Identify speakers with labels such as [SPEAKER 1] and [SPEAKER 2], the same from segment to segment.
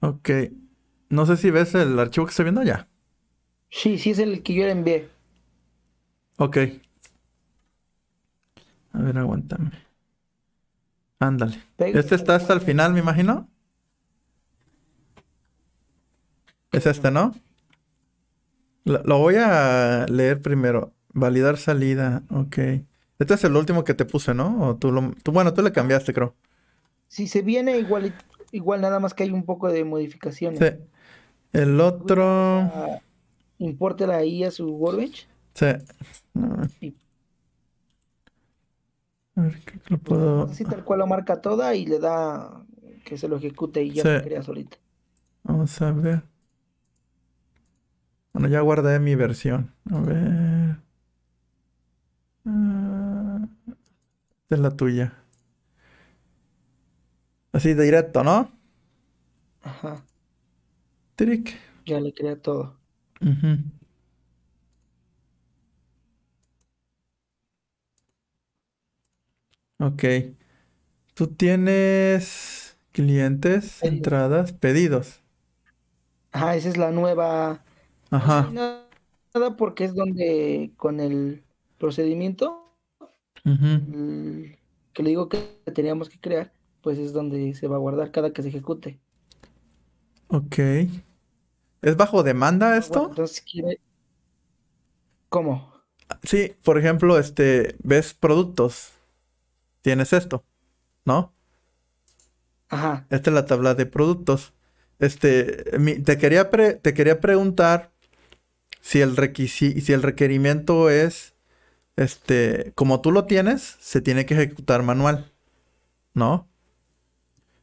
[SPEAKER 1] Ok. No sé si ves el archivo que estoy viendo ya. Sí, sí es el que yo le envié. Ok. A ver, aguántame. Ándale. Este está hasta el final, me imagino. Es este, ¿no? Lo, voy a leer primero. Validar salida. Ok. Este es el último que te puse, ¿no? tú lo, tú, bueno, tú le cambiaste, creo. Si se viene
[SPEAKER 2] igual, igual, nada más que hay un poco de modificaciones. Sí.
[SPEAKER 1] El otro.
[SPEAKER 2] ¿Importa la a su Workbench?
[SPEAKER 1] Sí. A ver, creo lo pues, puedo. Así
[SPEAKER 2] tal cual lo marca toda y le da que se lo ejecute y ya se crea solito.
[SPEAKER 1] Vamos a ver. Bueno, ya guardé mi versión. A ver.
[SPEAKER 2] Ah,
[SPEAKER 1] esta es la tuya. Así de directo, ¿no? Ajá. Trick.
[SPEAKER 2] Ya le crea todo.
[SPEAKER 1] Ok. Tú tienes clientes, entradas, pedidos. Ajá, esa es la nueva. Ajá.
[SPEAKER 2] nada porque es donde con el procedimiento que le digo que teníamos que crear, pues es donde se va a guardar cada que se ejecute.
[SPEAKER 1] Ok. ¿Es bajo demanda esto? entonces ¿Cómo? Sí, por ejemplo, este, ves productos. Tienes esto, ¿no? Ajá. Esta es la tabla de productos. Este, te, quería te quería preguntar si el, si el requerimiento es, este, como tú lo tienes, se tiene que ejecutar manual, ¿no?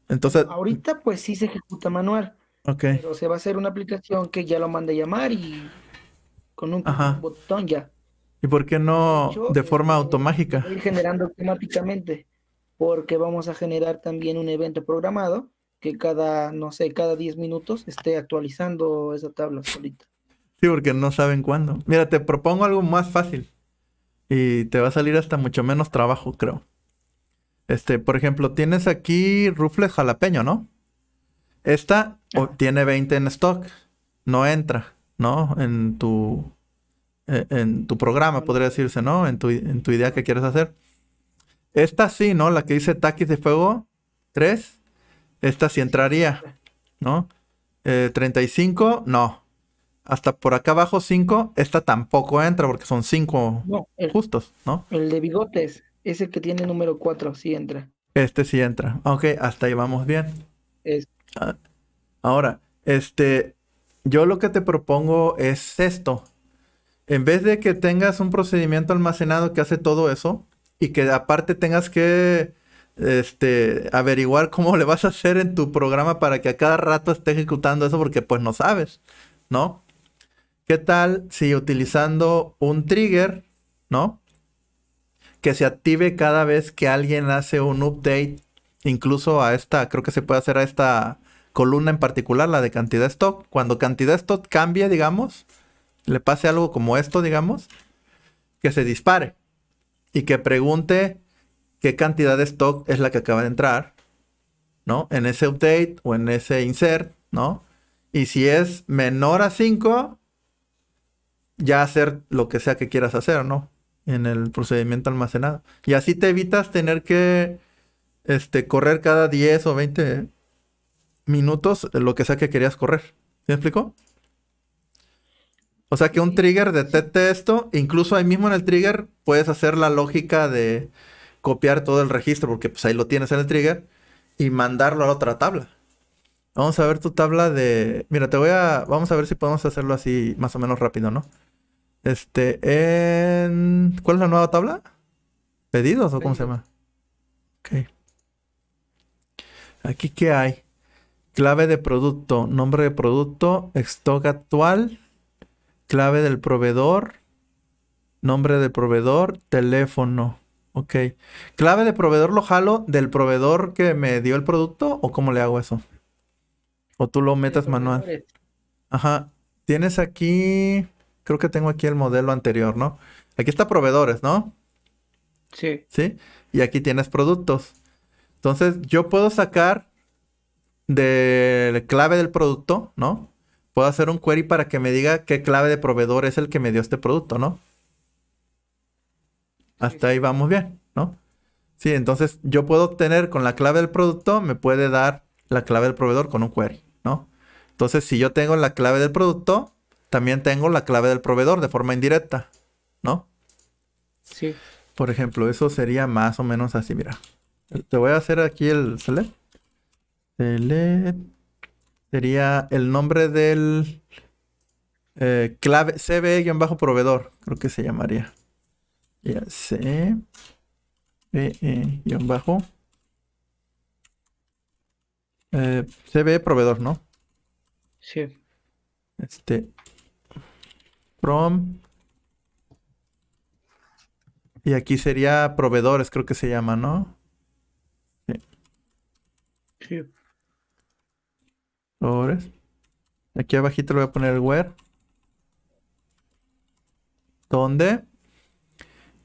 [SPEAKER 1] Entonces... Ahorita pues sí se ejecuta manual. Pero
[SPEAKER 2] O va a ser una aplicación que ya lo mande a llamar y con un botón ya.
[SPEAKER 1] ¿Y por qué no de, forma este, automática?
[SPEAKER 2] Ir generando automáticamente, porque vamos a generar también un evento programado que cada, no sé, cada 10 minutos esté actualizando esa tabla solita.
[SPEAKER 1] Sí, porque no saben cuándo. Mira, te propongo algo más fácil y te va a salir hasta mucho menos trabajo, creo. Este, por ejemplo, tienes aquí rufles jalapeño, ¿no? Esta tiene 20 en stock, no entra, ¿no? En tu, e, tu programa, podría decirse, ¿no? En tu, en tu idea que quieres hacer. Esta sí, ¿no? La que dice taquis de fuego 3, esta sí entraría, ¿no? 35, eh, no. Hasta por acá abajo 5, esta tampoco entra porque son 5 justos, ¿no? El
[SPEAKER 2] de bigotes, ese que tiene número 4, sí entra.
[SPEAKER 1] Este sí entra. Ok, hasta ahí vamos bien ahora, este, yo lo que te propongo es esto. En vez de que tengas un procedimiento almacenado que hace todo eso y que aparte tengas que este, averiguar cómo le vas a hacer en tu programa para que a cada rato esté ejecutando eso porque pues no sabes, ¿no? ¿Qué tal si utilizando un trigger, ¿no? Que se active cada vez que alguien hace un update, incluso a esta, creo que se puede hacer a esta columna en particular, la de cantidad stock. Cuando cantidad stock cambia digamos, le pase algo como esto, digamos, que se dispare y que pregunte qué cantidad de stock es la que acaba de entrar, ¿no? En ese update o en ese insert, ¿no? Y si es menor a 5, ya hacer lo que sea que quieras hacer, ¿no? En el procedimiento almacenado. Y así te evitas tener que este, correr cada 10 o 20 minutos lo que sea que querías correr. me explico? O sea que un trigger detecte esto, incluso ahí mismo en el trigger puedes hacer la lógica de copiar todo el registro, porque pues ahí lo tienes en el trigger, y mandarlo a otra tabla. Vamos a ver tu tabla de... Mira, te voy a... Vamos a ver si podemos hacerlo así más o menos rápido, ¿no? Este, en... ¿Cuál es la nueva tabla? ¿Pedidos o cómo se llama? Ok. ¿Aquí qué hay? clave de producto, nombre de producto, stock actual, clave del proveedor, nombre de proveedor, teléfono. Ok. ¿Clave de proveedor lo jalo del proveedor que me dio el producto o cómo le hago eso? O tú lo metas manual. Ajá. Tienes aquí, creo que tengo aquí el modelo anterior, ¿no? Aquí está proveedores, ¿no? Sí. Sí. Y aquí tienes productos. Entonces yo puedo sacar de clave del producto, ¿no? Puedo hacer un query para que me diga qué clave de proveedor es el que me dio este producto, ¿no? Hasta ahí vamos bien, ¿no? Sí, entonces yo puedo obtener con la clave del producto, me puede dar la clave del proveedor con un query, ¿no? Entonces, si yo tengo la clave del producto, también tengo la clave del proveedor de forma indirecta, ¿no? Sí. Por ejemplo, eso sería más o menos así, mira. Te voy a hacer aquí el select. Sería el nombre del eh, clave cb-proveedor, creo que se llamaría. Ya, cb-proveedor. Eh, proveedor, ¿no? Sí. Este. From. Y aquí sería proveedores, creo que se llama, ¿no? Sí. sí. Proveedores. Aquí abajito le voy a poner el where. ¿Dónde?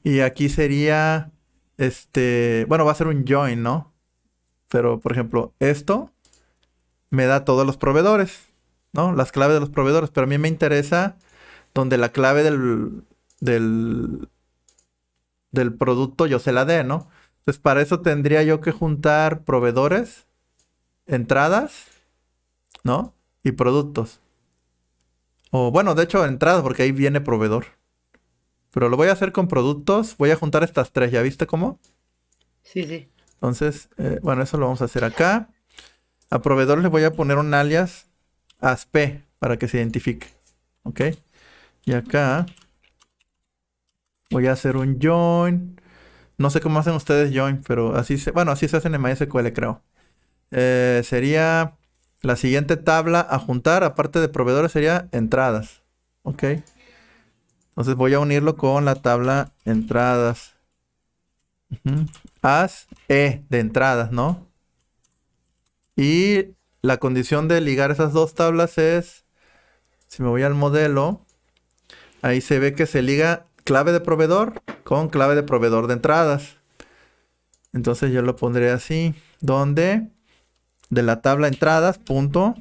[SPEAKER 1] Y aquí sería, este, bueno, va a ser un join, ¿no? Pero, por ejemplo, esto me da todos los proveedores, ¿no? Las claves de los proveedores, pero a mí me interesa donde la clave del, del, del producto yo se la dé, ¿no? Entonces, para eso tendría yo que juntar proveedores, entradas ¿no? Y productos. O bueno, de hecho entrada, porque ahí viene proveedor. Pero lo voy a hacer con productos. Voy a juntar estas tres. ¿Ya viste cómo? Sí, sí. Entonces, eh, bueno, eso lo vamos a hacer acá. A proveedor le voy a poner un alias ASP para que se identifique. ¿Ok? Y acá voy a hacer un join. No sé cómo hacen ustedes join, pero así se... Bueno, así se hacen en MySQL, creo. Eh, sería la siguiente tabla a juntar, aparte de proveedores, sería entradas. Ok. Entonces voy a unirlo con la tabla entradas. As, E de entradas, ¿no? Y la condición de ligar esas dos tablas es, si me voy al modelo, ahí se ve que se liga clave de proveedor con clave de proveedor de entradas. Entonces yo lo pondré así, donde de la tabla entradas, punto.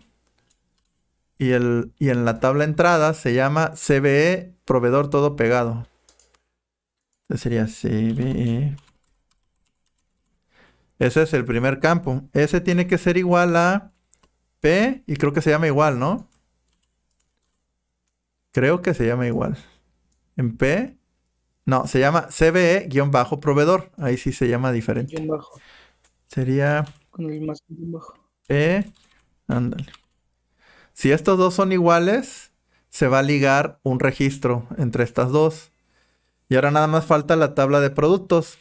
[SPEAKER 1] Y, el, y en la tabla entradas se llama CBE proveedor todo pegado. sería CBE. Ese es el primer campo. Ese tiene que ser igual a P y creo que se llama igual, ¿no? Creo que se llama igual. En P. No, se llama CBE-proveedor. Ahí sí se llama diferente. Sería.
[SPEAKER 2] Con el más bajo.
[SPEAKER 1] E. Ándale. Si estos dos son iguales, se va a ligar un registro entre estas dos. Y ahora nada más falta la tabla de productos.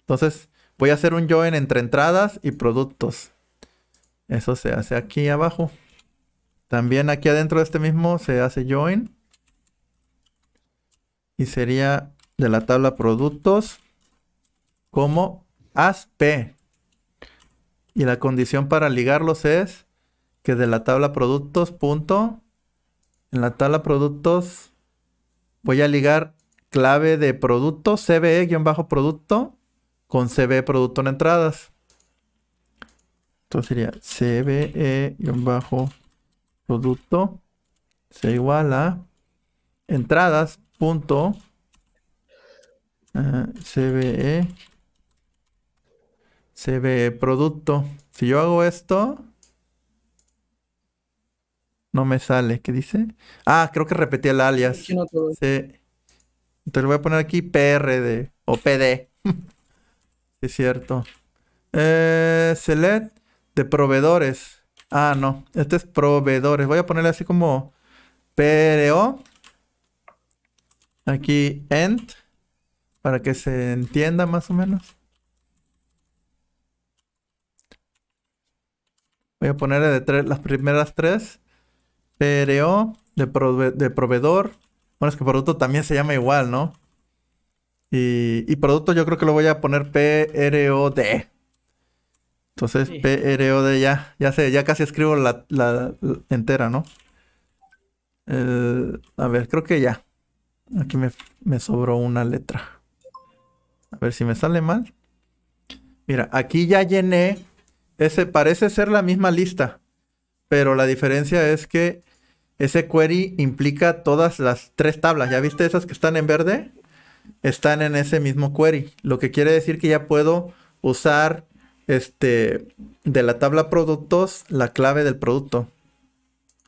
[SPEAKER 1] Entonces voy a hacer un join entre entradas y productos. Eso se hace aquí abajo. También aquí adentro de este mismo se hace join. Y sería de la tabla productos como asp. Y la condición para ligarlos es que de la tabla productos, punto, en la tabla productos voy a ligar clave de producto, CBE-producto, con CBE producto en entradas. Entonces sería CBE-producto se a entradas punto eh, CBE se ve producto. Si yo hago esto, no me sale. ¿Qué dice? Ah, creo que repetí el alias. Sí. Entonces le voy a poner aquí PRD o PD. es cierto. Eh, select de proveedores. Ah, no. Este es proveedores. Voy a ponerle así como PRO. Aquí end. Para que se entienda más o menos. Voy a poner las primeras tres. PRO, de, de proveedor. Bueno, es que producto también se llama igual, ¿no? Y, producto yo creo que lo voy a poner PROD. Entonces, PROD ya, ya sé, ya casi escribo la, entera, ¿no? Eh, a ver, creo que ya. Aquí me sobró una letra. A ver si me sale mal. Mira, aquí ya llené ese parece ser la misma lista, pero la diferencia es que ese query implica todas las tres tablas. ¿Ya viste esas que están en verde? Están en ese mismo query, lo que quiere decir que ya puedo usar este de la tabla productos la clave del producto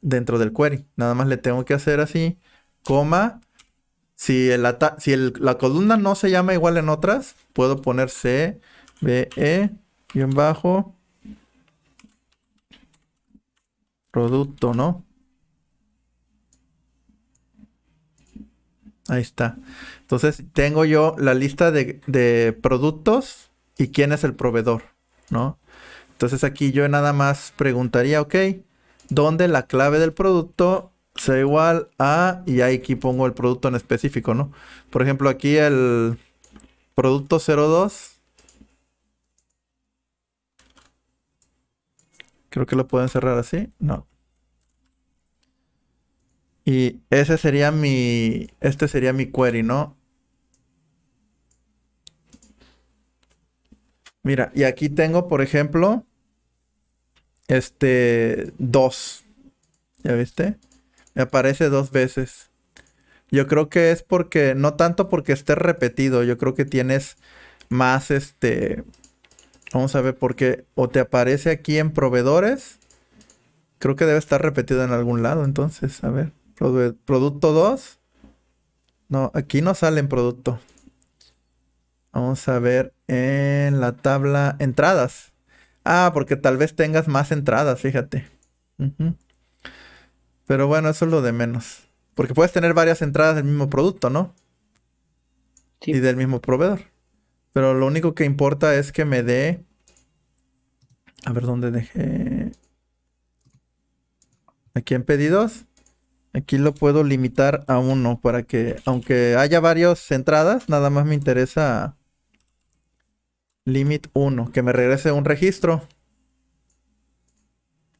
[SPEAKER 1] dentro del query. Nada más le tengo que hacer así, coma. Si, si la columna no se llama igual en otras, puedo poner C, B, E, bien bajo, Producto, ¿no? Ahí está. Entonces tengo yo la lista de, productos y quién es el proveedor, ¿no? Entonces aquí yo nada más preguntaría, ok, ¿dónde la clave del producto sea igual a, y ahí aquí pongo el producto en específico, ¿no? Por ejemplo, aquí el producto 02 Creo que lo pueden cerrar así. No. Y ese sería mi... Este sería mi query, ¿no? Mira, y aquí tengo, por ejemplo, este 2. ¿Ya viste? Me aparece dos veces. Yo creo que es porque, no tanto porque esté repetido, yo creo que tienes más, este, Vamos a ver por qué. O te aparece aquí en proveedores. Creo que debe estar repetido en algún lado. Entonces, a ver. producto 2. No, aquí no sale en producto. Vamos a ver en la tabla entradas. Ah, porque tal vez tengas más entradas, fíjate. Pero bueno, eso es lo de menos. Porque puedes tener varias entradas del mismo producto, ¿no? Y del mismo proveedor. Pero lo único que importa es que me dé... A ver dónde dejé... Aquí en pedidos. Aquí lo puedo limitar a uno para que, aunque haya varias entradas, nada más me interesa limit 1, que me regrese un registro.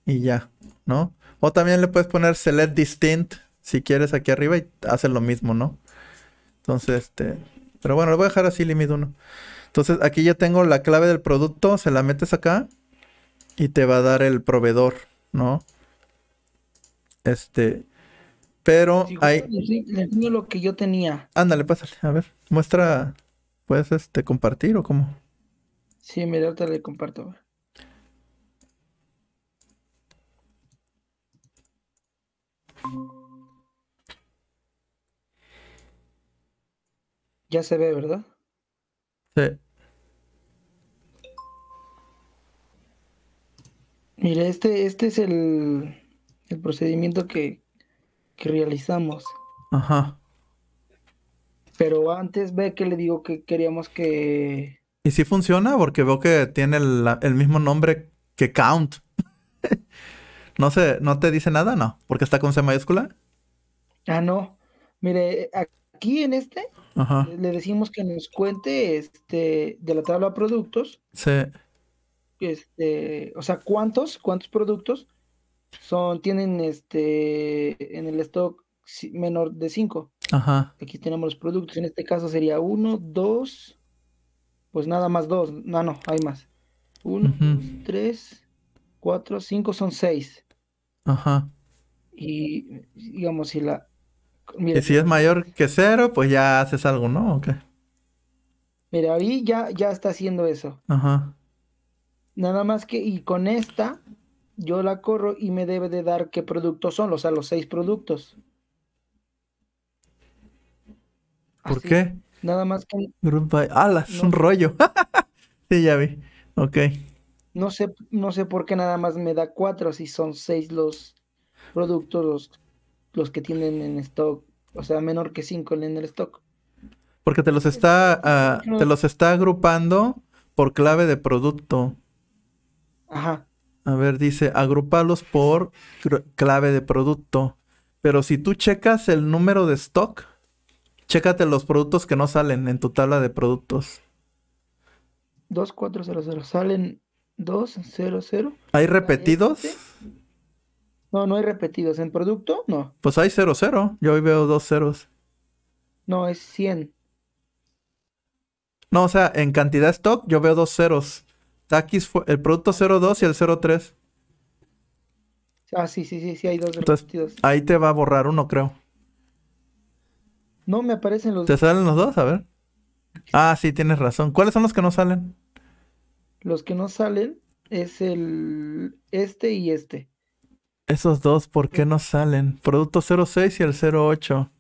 [SPEAKER 1] Y ya, ¿no? O también le puedes poner select distinct si quieres aquí arriba y hace lo mismo, ¿no? Entonces, este, pero bueno, lo voy a dejar así, límite 1. Entonces aquí ya tengo la clave del producto, se la metes acá y te va a dar el proveedor, ¿no? Este, pero hay... Le
[SPEAKER 2] enseño lo que yo tenía.
[SPEAKER 1] Ándale, pásale, a ver, muestra, ¿puedes este, compartir o cómo?
[SPEAKER 2] Sí, mira, ahorita le comparto. Ya se ve, ¿verdad? Sí. Mire, este, este es el, procedimiento que, realizamos. Ajá. Pero antes ve que le digo que queríamos que...
[SPEAKER 1] ¿Y si funciona? Porque veo que tiene el, el mismo nombre que Count. no sé, ¿no te dice nada? No, porque está con C mayúscula.
[SPEAKER 2] Ah, no. Mire, aquí en este le decimos que nos cuente este, de la tabla de productos. Sí. Este, o sea, cuántos, cuántos productos son, tienen este en el stock menor de 5. Ajá. Aquí tenemos los productos. En este caso sería 1, 2, pues nada más 2. No, no, hay más. 1, 3, 4, 5 son 6. Ajá. Y digamos, si la si
[SPEAKER 1] es mayor que cero, pues ya haces algo, ¿no?
[SPEAKER 2] Mira, ahí ya, ya está haciendo eso. Ajá. Nada más que, y con esta, yo la corro y me debe de dar qué productos son, o sea, los seis productos.
[SPEAKER 1] ¿Por qué? Nada más que. Es ah, un rollo. sí, ya vi. Ok.
[SPEAKER 2] No sé, no sé por qué nada más me da cuatro si son seis los productos, los los que tienen en stock, o sea, menor que 5 en el stock.
[SPEAKER 1] Porque te los pues está, ah, te los está agrupando por clave de producto. Ajá. A ver, dice, agrupalos por clave de producto. Pero si tú checas el número de stock, chécate los productos que no salen en tu tabla de productos.
[SPEAKER 2] 2400, salen 200.
[SPEAKER 1] ¿Hay repetidos? Sí.
[SPEAKER 2] No, no hay repetidos. ¿En producto? No.
[SPEAKER 1] Pues hay 00. Cero, Yo hoy veo dos ceros.
[SPEAKER 2] No, es 100.
[SPEAKER 1] No, o sea, en cantidad stock yo veo dos ceros. Takis fue el producto 02 y el 03.
[SPEAKER 2] Ah, sí, sí, sí, sí, hay dos repetidos. Ahí te
[SPEAKER 1] va a borrar uno, creo.
[SPEAKER 2] No me aparecen los dos. ¿Te salen
[SPEAKER 1] los dos? A ver. Ah, sí, tienes razón. ¿Cuáles son los que no salen?
[SPEAKER 2] Los que no salen es el este y este.
[SPEAKER 1] Esos dos, ¿por qué no salen? Producto 06 y el 08.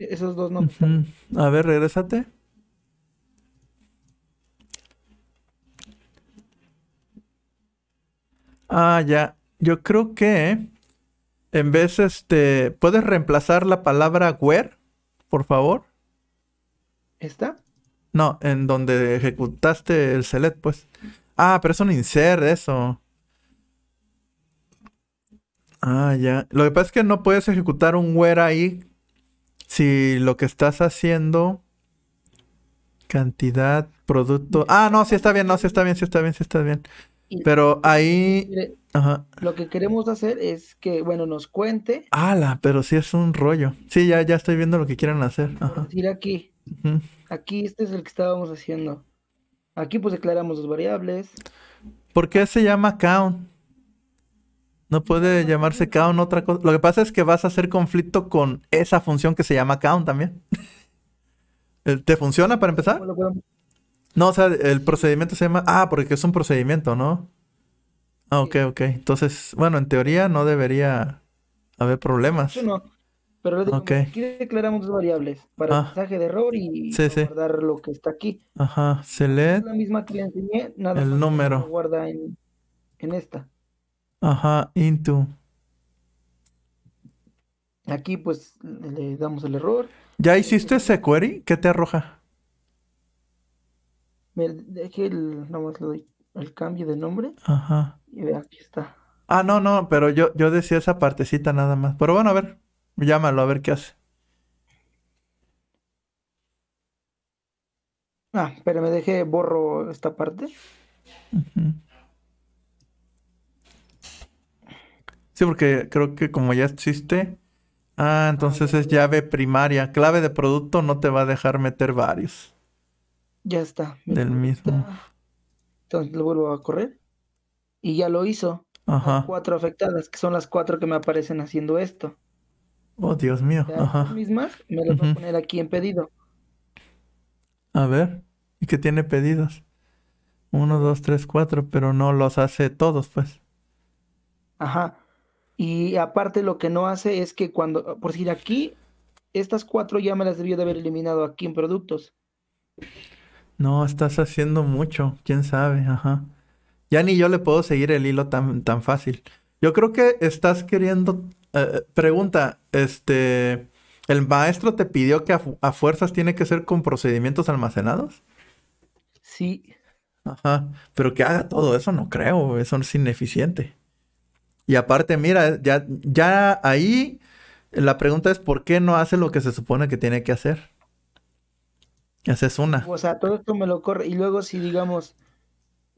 [SPEAKER 2] E-, esos dos no.
[SPEAKER 1] A ver, regresate. Ah, ya. Yo creo que en vez este, ¿puedes reemplazar la palabra where, por favor? ¿Esta? No, en donde ejecutaste el select, pues. Ah, pero es un insert eso. Ah, ya. Lo que pasa es que no puedes ejecutar un where ahí si lo que estás haciendo. Cantidad, producto. Ah, no, sí está bien, no, sí está bien, sí está bien, sí está bien. Pero ahí.
[SPEAKER 2] Lo que queremos hacer es que, bueno, nos cuente.
[SPEAKER 1] ¡Hala! pero sí es un rollo. Sí, ya, ya estoy viendo lo que quieren hacer. Ajá.
[SPEAKER 2] Ir aquí. Aquí, este es el que estábamos haciendo. Aquí, pues declaramos las variables.
[SPEAKER 1] ¿Por qué se llama count? No puede llamarse count otra cosa. Lo que pasa es que vas a hacer conflicto con esa función que se llama count también. Eh, ¿Te funciona para empezar? No, o sea, el procedimiento se llama. Ah, porque es un procedimiento, ¿no? Ah, ok, ok. Entonces, bueno, en teoría no debería haber problemas.
[SPEAKER 2] No, pero aquí declaramos variables para el ah. mensaje de error y guardar lo que está aquí.
[SPEAKER 1] Ajá, select. Es
[SPEAKER 2] la misma que le enseñé, nada el número. guarda en esta.
[SPEAKER 1] Ajá, into.
[SPEAKER 2] Aquí pues le
[SPEAKER 1] damos el error. ¿Ya hiciste ese query? ¿Qué te arroja?
[SPEAKER 2] Me dejé el, el cambio de nombre. Ajá. Y aquí está.
[SPEAKER 1] Ah, no, no, pero yo, yo decía esa partecita nada más. Pero bueno, a ver, llámalo, a ver qué hace.
[SPEAKER 2] Ah, pero me dejé borro esta parte.
[SPEAKER 1] Ajá. Sí, porque creo que como ya existe. Ah, entonces es llave primaria. Clave de producto no te va a dejar meter varios. Ya está. Del mismo.
[SPEAKER 2] Entonces lo vuelvo a correr. Y ya lo hizo. Ajá. Cuatro afectadas, que son las cuatro que me aparecen haciendo esto.
[SPEAKER 1] Oh, Dios mío. Ajá. Las
[SPEAKER 2] mismas me las va a poner aquí en pedido.
[SPEAKER 1] A ver. ¿Y qué tiene pedidos? Uno, dos, tres, cuatro, pero no los hace todos, pues.
[SPEAKER 2] Ajá. Y aparte lo que no hace es que cuando, por decir aquí, estas cuatro ya las debió de haber eliminado aquí en productos.
[SPEAKER 1] No, estás haciendo mucho, quién sabe, ajá. Ya ni yo le puedo seguir el hilo tan, tan fácil. Yo creo que estás queriendo... Eh, pregunta, este... ¿El maestro te pidió que a, a, fuerzas tiene que ser con procedimientos almacenados? Sí. Ajá, pero que haga todo eso no creo, eso es ineficiente. Y aparte, mira, ya, ya ahí la pregunta es por qué no hace lo que se supone que tiene que hacer. Esa es una.
[SPEAKER 2] O sea, todo esto me lo corre. Y luego si digamos,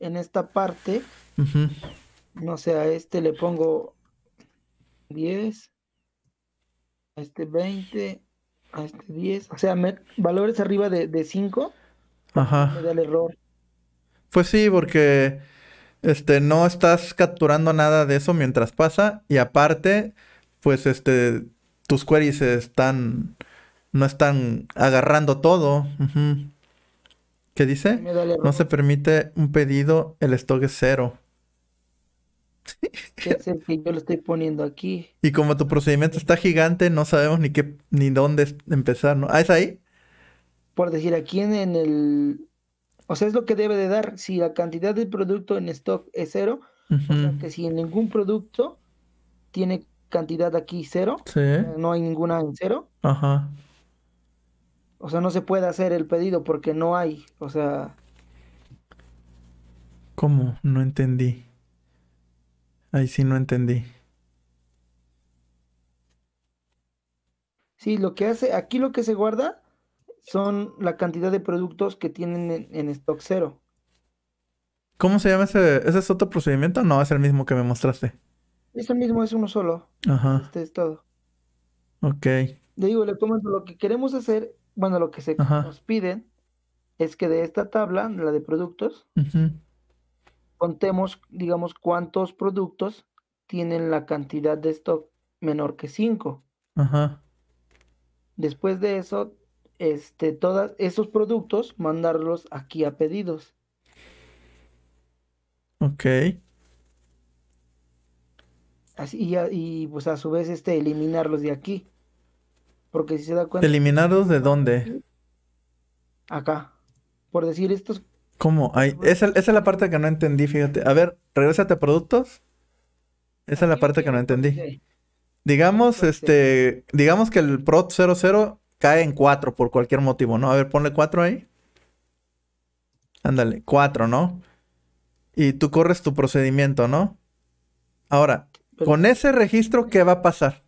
[SPEAKER 2] en esta parte, no sé, a este le pongo 10, a este 20, a este 10. O sea, valores arriba de, de 5. Ajá. Me da el
[SPEAKER 1] error. Pues sí, porque este, no estás capturando nada de eso mientras pasa. Y aparte, pues este, tus queries están, no están agarrando todo. ¿Qué dice? No se permite un pedido, el stock es cero.
[SPEAKER 2] es el que yo lo estoy poniendo aquí?
[SPEAKER 1] Y como tu procedimiento está gigante, no sabemos ni qué, ni dónde empezar, ¿no? Ah, es ahí.
[SPEAKER 2] Por decir, aquí en el o sea, es lo que debe de dar. Si la cantidad del producto en stock es cero, o sea, que si en ningún producto tiene cantidad aquí cero, eh, no hay ninguna en cero. Ajá. O sea, no se puede hacer el pedido porque no hay, o sea...
[SPEAKER 1] ¿Cómo? No entendí. Ahí sí no entendí.
[SPEAKER 2] Sí, lo que hace, aquí lo que se guarda son la cantidad de productos que tienen en, stock
[SPEAKER 1] cero. ¿Cómo se llama ese? ¿Ese es otro procedimiento no? Es el mismo que me mostraste.
[SPEAKER 2] Es el mismo, es uno solo. Ajá. Este es todo. Ok. Le digo, le comento, lo que queremos hacer, bueno, lo que se nos piden es que de esta tabla, la de productos, contemos, digamos, cuántos productos tienen la cantidad de stock menor que 5. Ajá. Después de eso, este, todos esos productos, mandarlos aquí a pedidos. Ok. Así, y, pues a su vez este, eliminarlos de aquí. Porque si se da cuenta... ¿Eliminarlos
[SPEAKER 1] de dónde?
[SPEAKER 2] Acá. Por decir estos...
[SPEAKER 1] ¿Cómo? esa, es la parte que no entendí, fíjate. A ver, regresate a productos. Esa es la parte que no entendí. Digamos, este, digamos que el PROT 00 cae en cuatro por cualquier motivo, ¿no? A ver, ponle 4 ahí. Ándale, 4, ¿no? Y tú corres tu procedimiento, ¿no? Ahora, con ese registro, ¿qué va a pasar?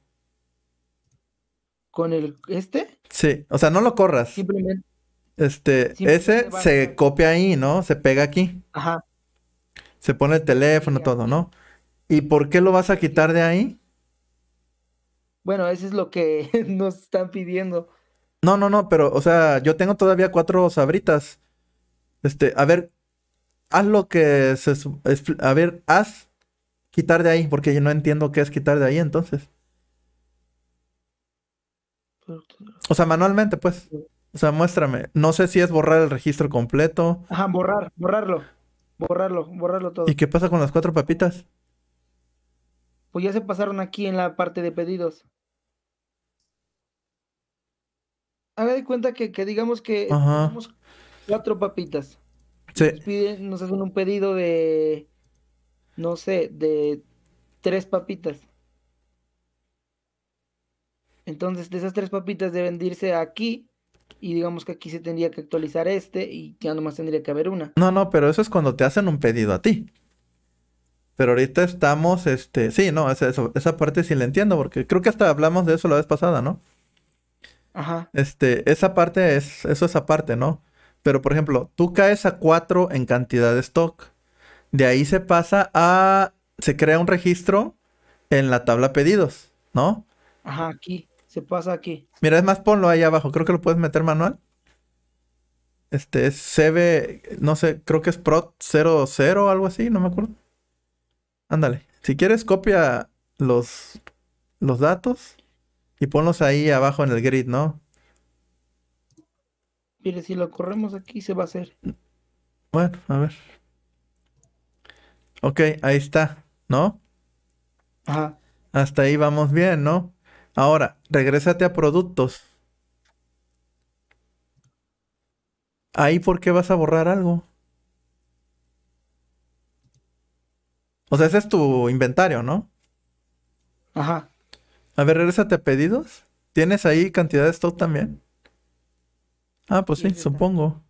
[SPEAKER 1] ¿Con el este? Sí, o sea, no lo corras. Simplemente. Este, ese se copia ahí, ¿no? Se pega aquí. Ajá. Se pone el teléfono, todo, ¿no? ¿Y por qué lo vas a quitar de ahí?
[SPEAKER 2] Bueno, eso es lo que nos están
[SPEAKER 1] pidiendo. No, no, no, pero, o sea, yo tengo todavía cuatro sabritas. Este, a ver, haz lo que se... A ver, haz quitar de ahí, porque yo no entiendo qué es quitar de ahí entonces. O sea, manualmente, pues. O sea, muéstrame. No sé si es borrar el registro completo. Ajá,
[SPEAKER 2] borrar, borrarlo. Borrarlo, borrarlo todo. ¿Y
[SPEAKER 1] qué pasa con las cuatro papitas?
[SPEAKER 2] Pues ya se pasaron aquí en la parte de pedidos. haga de cuenta que, digamos que tenemos cuatro papitas. Sí. Nos, hacen un pedido de, no sé, de tres papitas. Entonces, de esas tres papitas deben irse aquí. Y digamos que aquí se tendría que actualizar este y ya nomás tendría que haber una.
[SPEAKER 1] No, no, pero eso es cuando te hacen un pedido a ti. Pero ahorita estamos, este, sí, no, esa, esa parte sí la entiendo, porque creo que hasta hablamos de eso la vez pasada, ¿no? Ajá. Este, esa parte es, eso es aparte, ¿no? Pero por ejemplo, tú caes a 4 en cantidad de stock. De ahí se pasa a, se crea un registro en la tabla pedidos, ¿no?
[SPEAKER 2] Ajá, aquí, se pasa aquí.
[SPEAKER 1] Mira, es más, ponlo ahí abajo, creo que lo puedes meter manual. Este es CB, no sé, creo que es PROT 00, algo así, no me acuerdo. Ándale, si quieres copia los, los datos. Y ponlos ahí abajo en el grid, ¿no?
[SPEAKER 2] Mire, si lo corremos aquí se va a hacer.
[SPEAKER 1] Bueno, a ver. Ok, ahí está, ¿no? Ajá. Hasta ahí vamos bien, ¿no? Ahora, regrésate a productos. Ahí, ¿por qué vas a borrar algo? O sea, ese es tu inventario, ¿no? Ajá. A ver, regresate a pedidos. ¿Tienes ahí cantidades stock también? Ah, pues sí, supongo.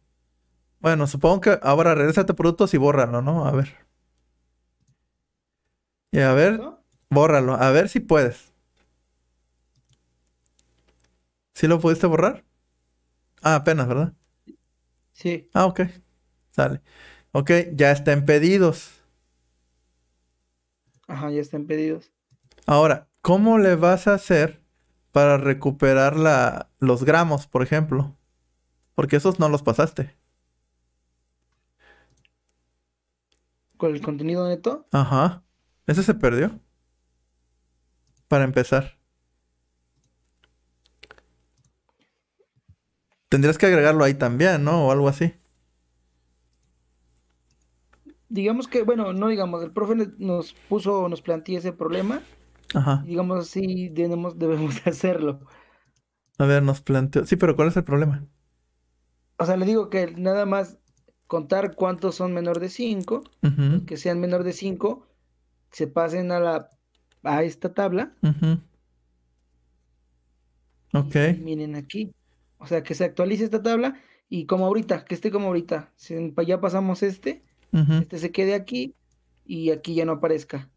[SPEAKER 1] Bueno, supongo que ahora regresate a productos y bórralo, ¿no? A ver. Y a ver, bórralo. A ver si puedes. ¿Sí lo pudiste borrar? Ah, apenas, ¿verdad? Sí. Ah, ok. Sale. Ok, ya está en pedidos. Ajá, ya está en pedidos. Ahora, ¿Cómo le vas a hacer para recuperar la, los gramos, por ejemplo? Porque esos no los pasaste.
[SPEAKER 2] ¿Con el contenido neto?
[SPEAKER 1] Ajá. Ese se perdió. Para empezar. Tendrías que agregarlo ahí también, ¿no? O algo así.
[SPEAKER 2] Digamos que, bueno, no digamos, el profe nos puso, nos plantea ese problema Digamos, así, tenemos, debemos hacerlo.
[SPEAKER 1] A ver, nos planteó. Sí, pero ¿cuál es el problema?
[SPEAKER 2] O sea, le digo que nada más contar cuántos son menor de 5, que sean menor de 5, se pasen a la a esta tabla. Ok. miren aquí. O sea, que se actualice esta tabla y como ahorita, que esté como ahorita. Si ya pasamos este, este se quede aquí y aquí ya no aparezca.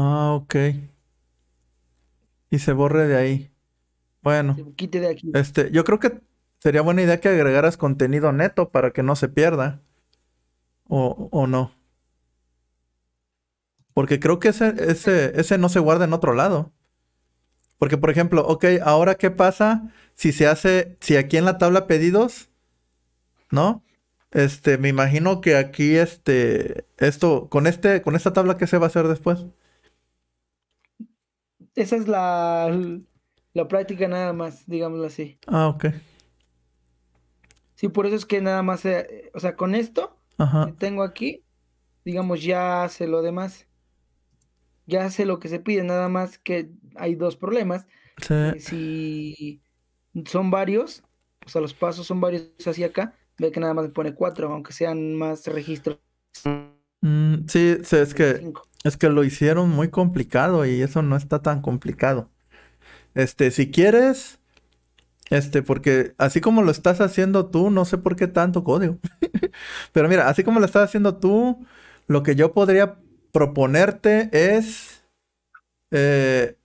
[SPEAKER 1] Ah, ok. Y se borre de ahí. Bueno. quite de aquí. Este, yo creo que sería buena idea que agregaras contenido neto para que no se pierda. O, no. Porque creo que ese, ese, ese no se guarda en otro lado. Porque, por ejemplo, ok, ahora qué pasa si se hace, si aquí en la tabla pedidos, ¿no? Este, me imagino que aquí, este, esto, con este, con esta tabla, ¿qué se va a hacer después?
[SPEAKER 2] esa es la, práctica nada más, digámoslo así. Ah, ok. Sí, por eso es que nada más, eh, o sea, con esto que tengo aquí, digamos, ya hace lo demás. Ya hace lo que se pide, nada más que hay dos problemas. Sí. si son varios, o sea, los pasos son varios hacia acá, ve que nada más me pone cuatro, aunque sean más registros.
[SPEAKER 1] Mm, sí, sí, es que... Es que lo hicieron muy complicado y eso no está tan complicado. Este, si quieres, este, porque así como lo estás haciendo tú, no sé por qué tanto código. Pero mira, así como lo estás haciendo tú, lo que yo podría proponerte es eh,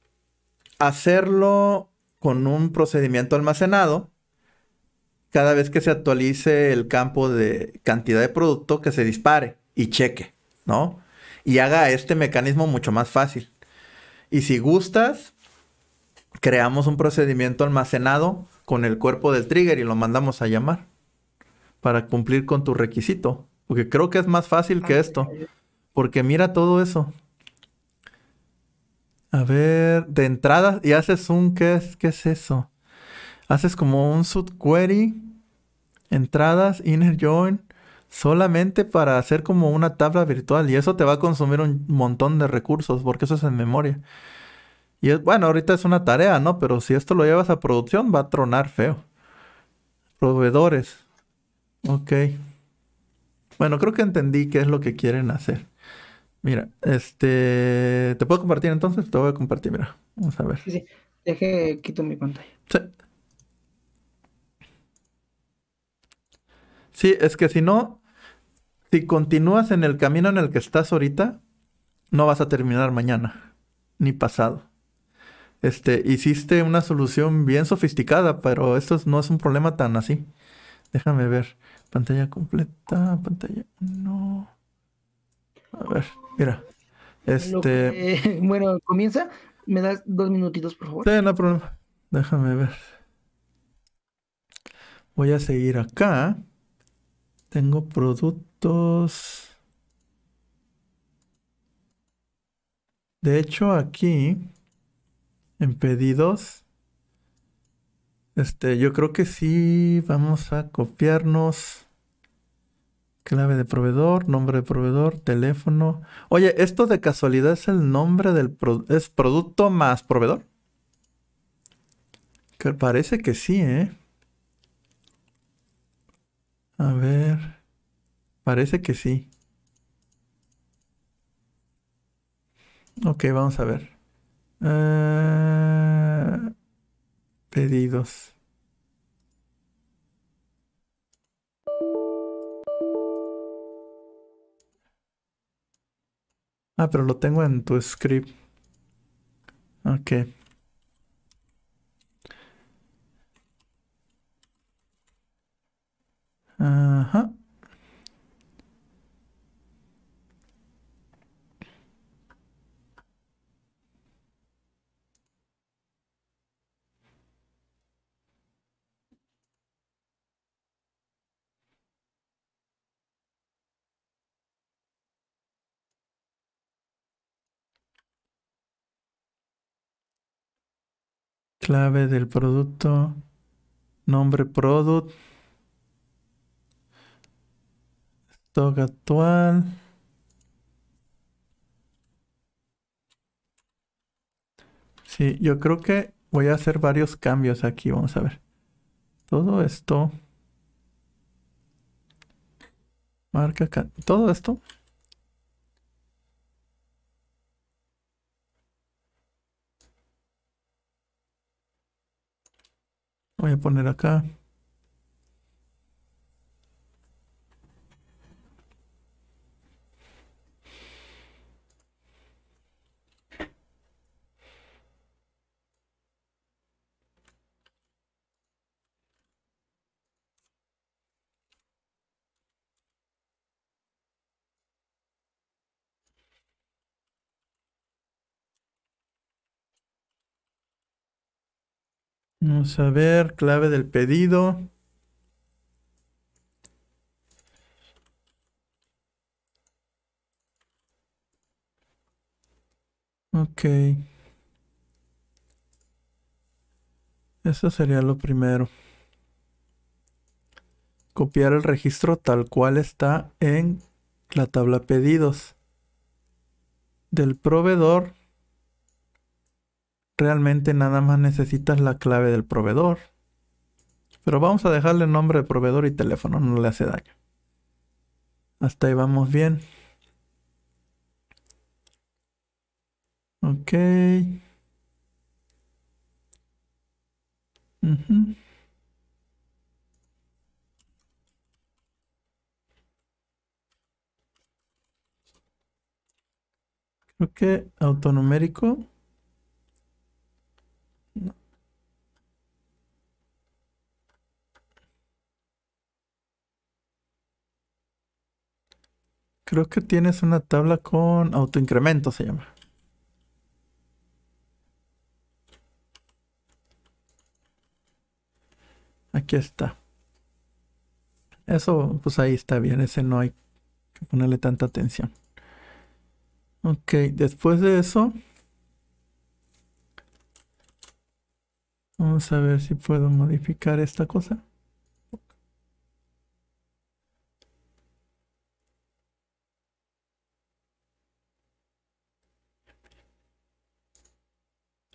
[SPEAKER 1] hacerlo con un procedimiento almacenado cada vez que se actualice el campo de cantidad de producto que se dispare y cheque, ¿no? y haga este mecanismo mucho más fácil. Y si gustas, creamos un procedimiento almacenado con el cuerpo del trigger y lo mandamos a llamar para cumplir con tu requisito. Porque creo que es más fácil que esto. Porque mira todo eso. A ver, de entradas y haces un, ¿qué es, qué es eso? Haces como un subquery, entradas, inner join, solamente para hacer como una tabla virtual y eso te va a consumir un montón de recursos porque eso es en memoria. Y es, bueno, ahorita es una tarea, ¿no? Pero si esto lo llevas a producción va a tronar feo. Proveedores. Ok. Bueno, creo que entendí qué es lo que quieren hacer. Mira, este... ¿Te puedo compartir entonces? Te voy a compartir, mira. Vamos a ver.
[SPEAKER 2] Sí, sí. Deje, quito
[SPEAKER 1] mi pantalla. Sí. Sí, es que si no, si continúas en el camino en el que estás ahorita, no vas a terminar mañana, ni pasado. Este, hiciste una solución bien sofisticada, pero esto no es un problema tan así. Déjame ver. Pantalla completa, pantalla. No. A ver, mira. Este.
[SPEAKER 2] bueno, comienza. ¿Me das dos minutitos, por favor? Sí, no
[SPEAKER 1] problema. Déjame ver. Voy a seguir acá. Tengo productos. De hecho, aquí en pedidos, este, yo creo que sí vamos a copiarnos clave de proveedor, nombre de proveedor, teléfono. Oye, esto de casualidad es el nombre del es producto más proveedor. Que parece que sí, ¿eh? A ver. Parece que sí. Ok, vamos a ver. Ah, pedidos. Ah, pero lo tengo en tu script. Ok. Ajá. Clave del producto, nombre producto Stock actual. Sí, yo creo que voy a hacer varios cambios aquí. Vamos a ver. Todo esto. Marca acá. Todo esto. Voy a poner acá. Vamos a ver, clave del pedido. Ok. Eso sería lo primero. Copiar el registro tal cual está en la tabla pedidos del proveedor Realmente nada más necesitas la clave del proveedor. Pero vamos a dejarle nombre de proveedor y teléfono, no le hace daño. Hasta ahí vamos bien. Ok. Creo que autonumérico. Creo que tienes una tabla con autoincremento, se llama. Aquí está. Eso, pues ahí está bien. Ese no hay que ponerle tanta atención. Ok, después de eso. Vamos a ver si puedo modificar esta cosa.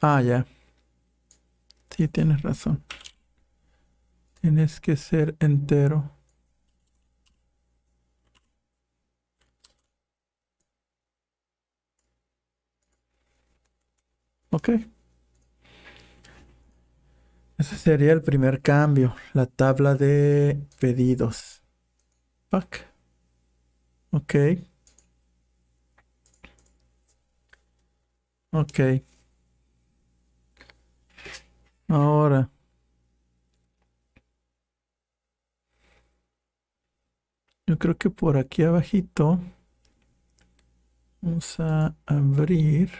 [SPEAKER 1] Ah, ya. Sí, tienes razón. Tienes que ser entero. Ok. Ese sería el primer cambio, la tabla de pedidos. Pack. Ok. Ok. Ahora. Yo creo que por aquí abajito vamos a abrir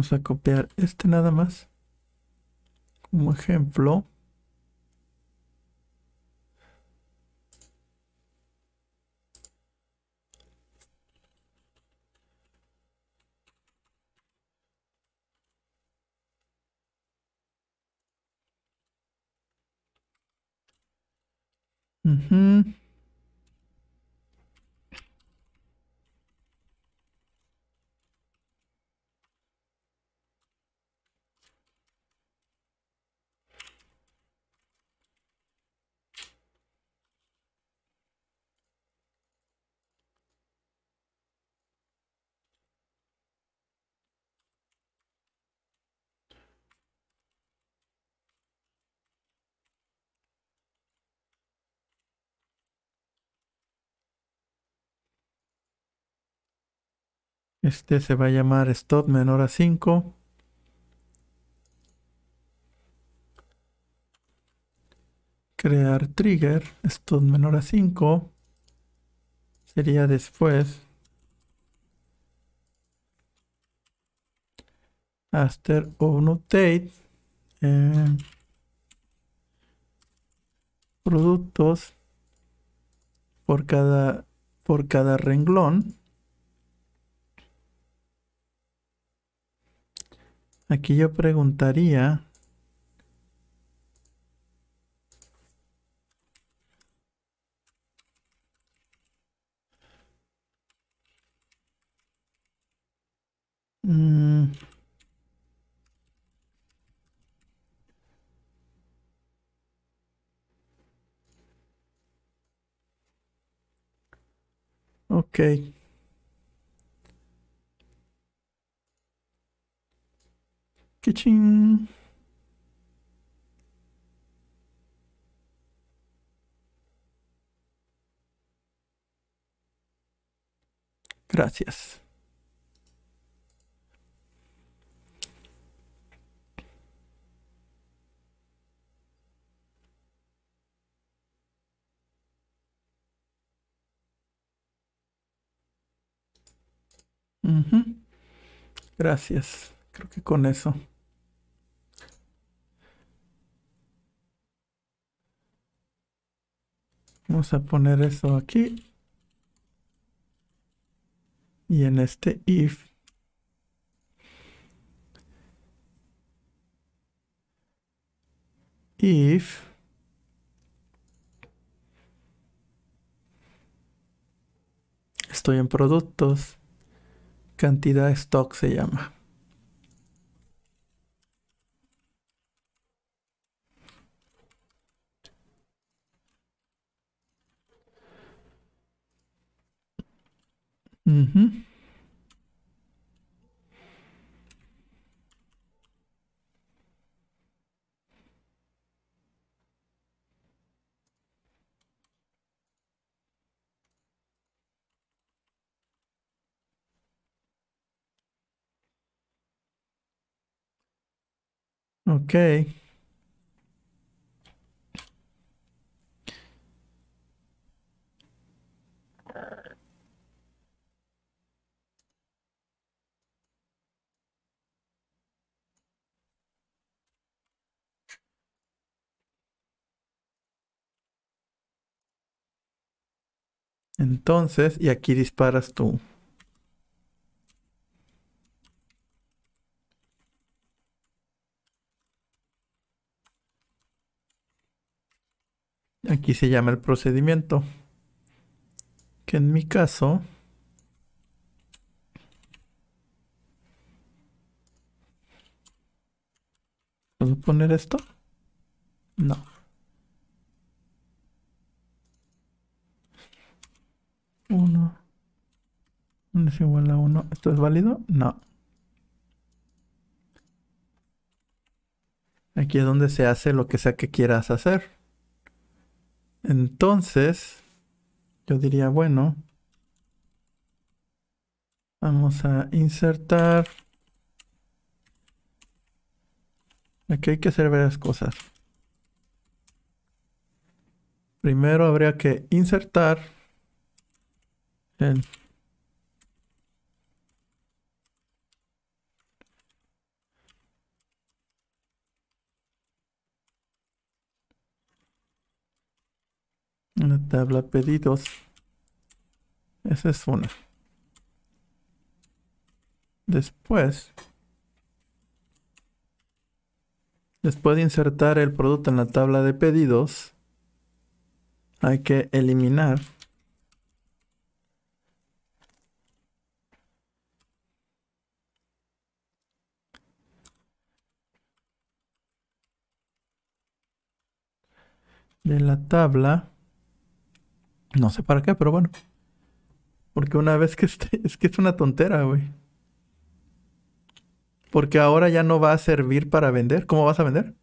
[SPEAKER 1] vamos a copiar este nada más como ejemplo Este se va a llamar stop menor a 5. Crear trigger stop menor a 5. Sería después. After o update. Eh, productos por cada por cada renglón Aquí yo preguntaría...
[SPEAKER 2] Mm,
[SPEAKER 1] okay. Gracias. Gracias. Creo que con eso. Vamos a poner eso aquí. Y en este if. If. Estoy en productos. Cantidad stock se llama. Mm-hmm. Okay. Entonces, y aquí disparas tú. Aquí se llama el procedimiento. Que en mi caso... ¿Puedo poner esto? No. 1 es igual a 1. ¿Esto es válido? No. Aquí es donde se hace lo que sea que quieras hacer. Entonces, yo diría, bueno, vamos a insertar. Aquí hay que hacer varias cosas. Primero habría que insertar en la tabla pedidos. Esa es una. Después, después de insertar el producto en la tabla de pedidos, hay que eliminar de la tabla. No sé para qué, pero bueno. Porque una vez que esté, es que es una tontera, güey. Porque ahora ya no va a servir para vender. ¿Cómo vas a vender?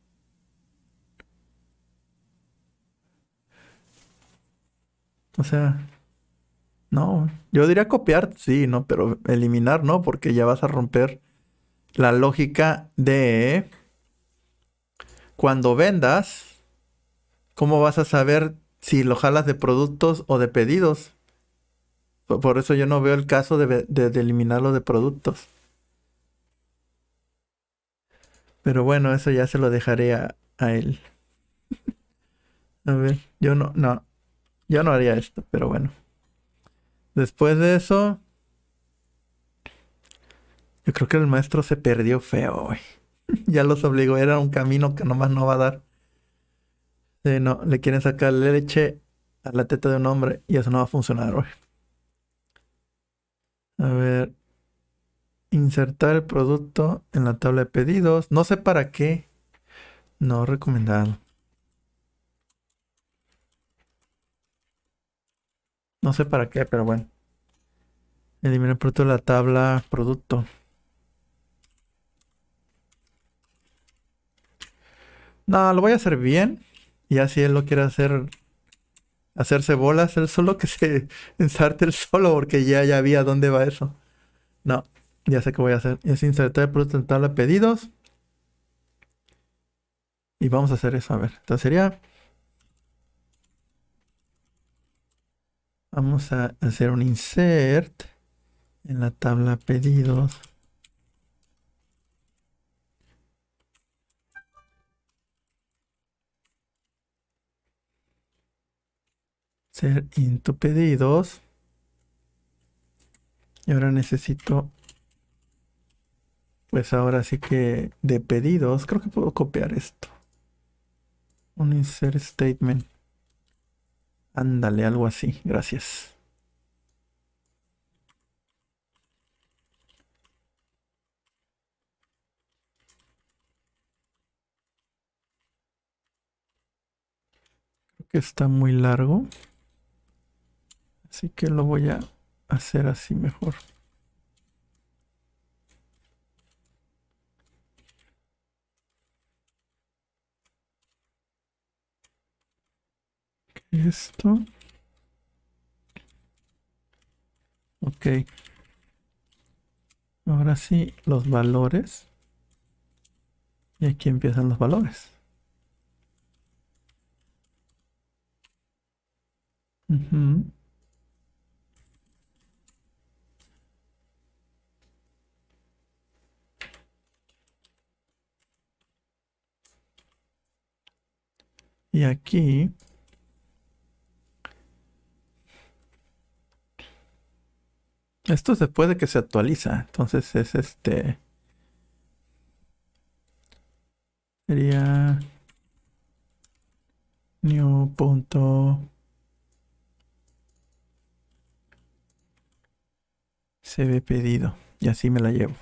[SPEAKER 1] O sea, no, yo diría copiar, sí, no, pero eliminar no, porque ya vas a romper la lógica de cuando vendas, ¿cómo vas a saber si lo jalas de productos o de pedidos? Por, eso yo no veo el caso de, eliminarlo de productos. Pero bueno, eso ya se lo dejaré a, él. a ver, yo no, no, yo no haría esto, pero bueno. Después de eso, yo creo que el maestro se perdió feo, güey. ya los obligó, era un camino que nomás no va a dar no, le quieren sacar leche a la teta de un hombre y eso no va a funcionar, A ver. Insertar el producto en la tabla de pedidos. No sé para qué. No recomendado. No sé para qué, pero bueno. Eliminar el producto de la tabla producto. No, lo voy a hacer bien. Y así él lo quiere hacer hacerse bolas, él solo que se inserte el solo porque ya ya había dónde va eso. No, ya sé qué voy a hacer. Es insertar por tabla pedidos. Y vamos a hacer eso, a ver. Entonces sería... Vamos a hacer un insert en la tabla pedidos. ser into pedidos. Y ahora necesito, pues ahora sí que de pedidos, creo que puedo copiar esto. Un insert statement. Ándale, algo así, gracias. Creo que está muy largo. Así que lo voy a hacer así mejor. Esto. Ok. Ahora sí, los valores. Y aquí empiezan los valores. Y aquí Esto se puede que se actualiza. Entonces es este. Sería. New punto. Se ve pedido. Y así me la llevo.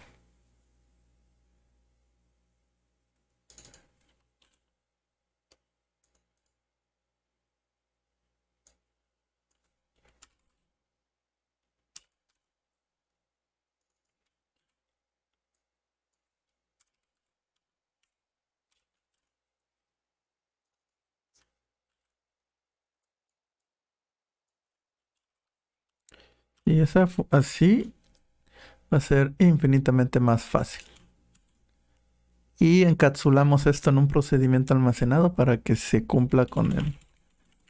[SPEAKER 1] Y esa, así va a ser infinitamente más fácil. Y encapsulamos esto en un procedimiento almacenado para que se cumpla con el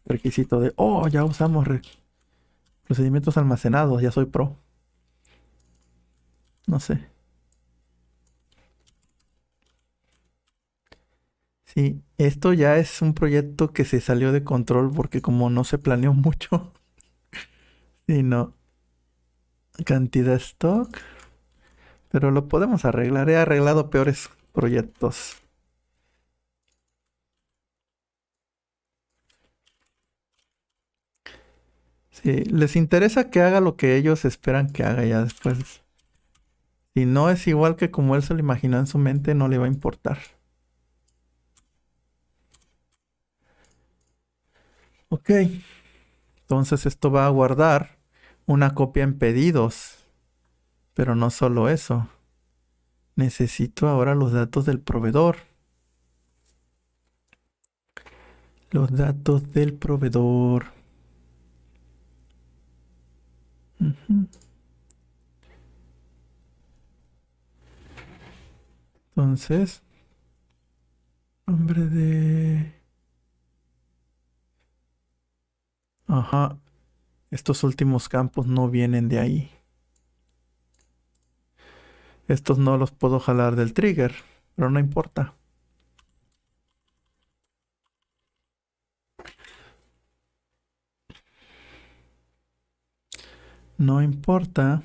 [SPEAKER 1] requisito de, oh, ya usamos procedimientos almacenados, ya soy pro. No sé. Sí, esto ya es un proyecto que se salió de control porque como no se planeó mucho, no cantidad stock. Pero lo podemos arreglar. He arreglado peores proyectos. Si les interesa que haga lo que ellos esperan que haga ya después. Si no es igual que como él se lo imaginó en su mente, no le va a importar. Ok. Entonces esto va a guardar una copia en pedidos. Pero no solo eso. Necesito ahora los datos del proveedor. Los datos del proveedor. Entonces, hombre de... Ajá, estos últimos campos no vienen de ahí. Estos no los puedo jalar del trigger, pero no importa. No importa.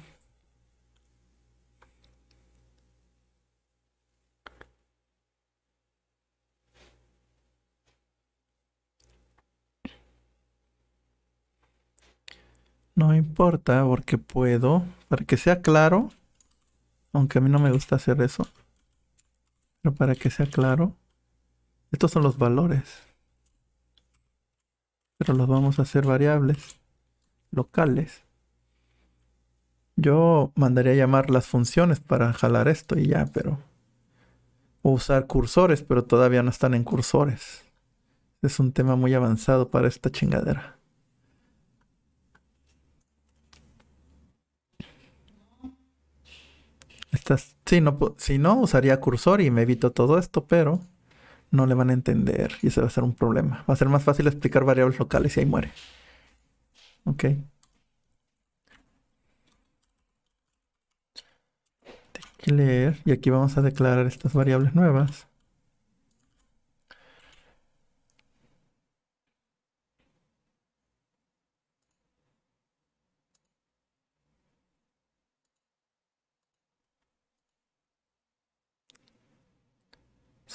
[SPEAKER 1] No importa porque puedo, para que sea claro, aunque a mí no me gusta hacer eso, pero para que sea claro, estos son los valores, pero los vamos a hacer variables locales. Yo mandaría llamar las funciones para jalar esto y ya, pero... usar cursores, pero todavía no están en cursores. Es un tema muy avanzado para esta chingadera. si no, usaría cursor y me evito todo esto, pero no le van a entender y ese va a ser un problema. Va a ser más fácil explicar variables locales y ahí muere. Ok. leer y aquí vamos a declarar estas variables nuevas.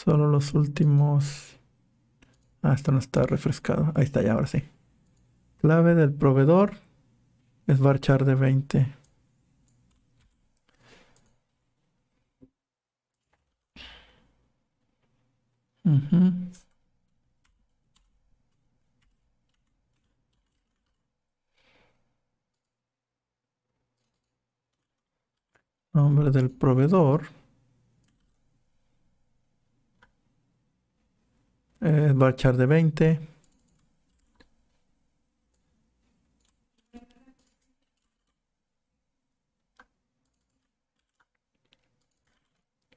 [SPEAKER 1] Solo los últimos... Ah, esto no está refrescado. Ahí está, ya ahora sí. Clave del proveedor es barchar de 20. Nombre del proveedor. eh, barchar de 20.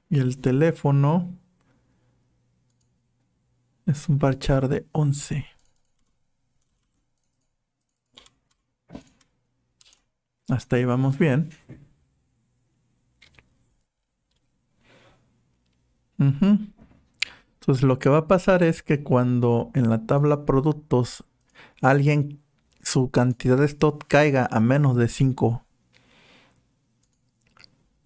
[SPEAKER 1] Y el teléfono es un barchar de 11. Hasta ahí vamos bien. Pues lo que va a pasar es que cuando en la tabla productos alguien su cantidad de stock caiga a menos de 5,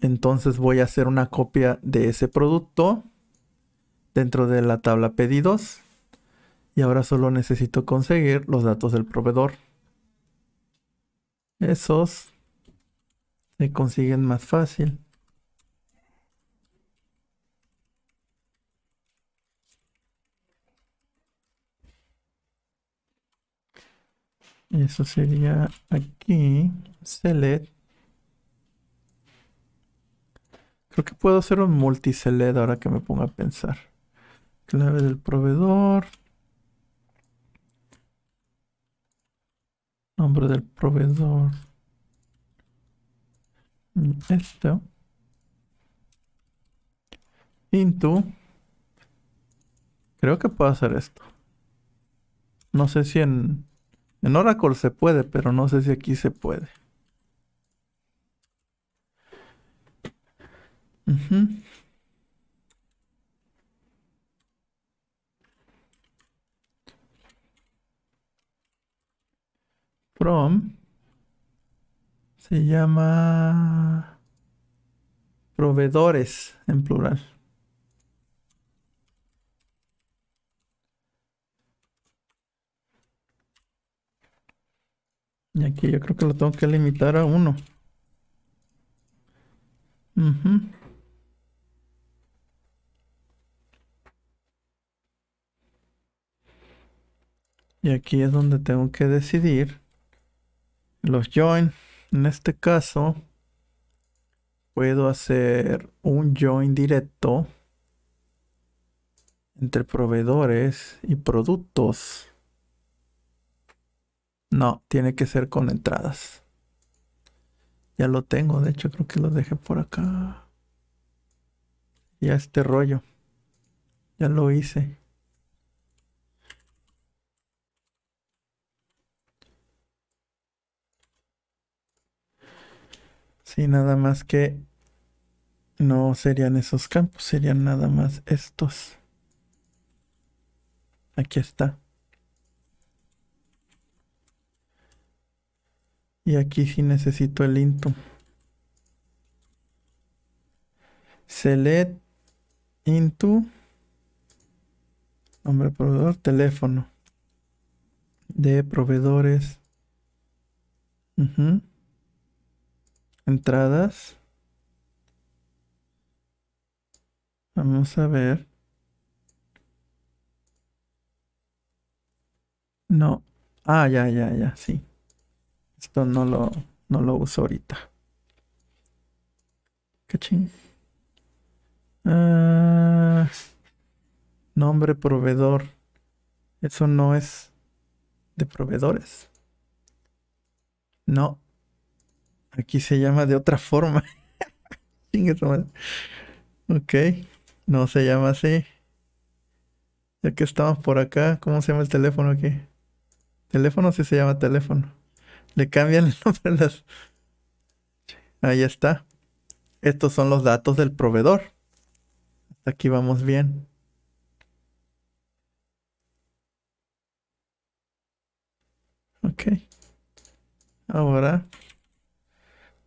[SPEAKER 1] entonces voy a hacer una copia de ese producto dentro de la tabla pedidos y ahora solo necesito conseguir los datos del proveedor. Esos me consiguen más fácil. eso sería aquí, select. Creo que puedo hacer un multi multiselect ahora que me ponga a pensar. Clave del proveedor. Nombre del proveedor. Esto. Into. Creo que puedo hacer esto. No sé si en en Oracle se puede, pero no sé si aquí se puede. Prom se llama proveedores en plural. Y aquí yo creo que lo tengo que limitar a uno. Y aquí es donde tengo que decidir los join. En este caso, puedo hacer un join directo entre proveedores y productos. No, tiene que ser con entradas. Ya lo tengo, de hecho creo que lo dejé por acá. Ya este rollo. Ya lo hice. Sí, nada más que no serían esos campos, serían nada más estos. Aquí está. Y aquí sí necesito el Intu. Select Intu. nombre proveedor, teléfono de proveedores. Entradas. Vamos a ver. No. Ah, ya, ya, ya, sí. Esto no lo, lo uso ahorita. Cachín. Ah, nombre proveedor. Eso no es de proveedores. No. Aquí se llama de otra forma. ok. No se llama así. Ya que estamos por acá, ¿cómo se llama el teléfono aquí? Teléfono sí se llama teléfono. Le cambian el nombre a las... Ahí está. Estos son los datos del proveedor. aquí vamos bien. Ok. Ahora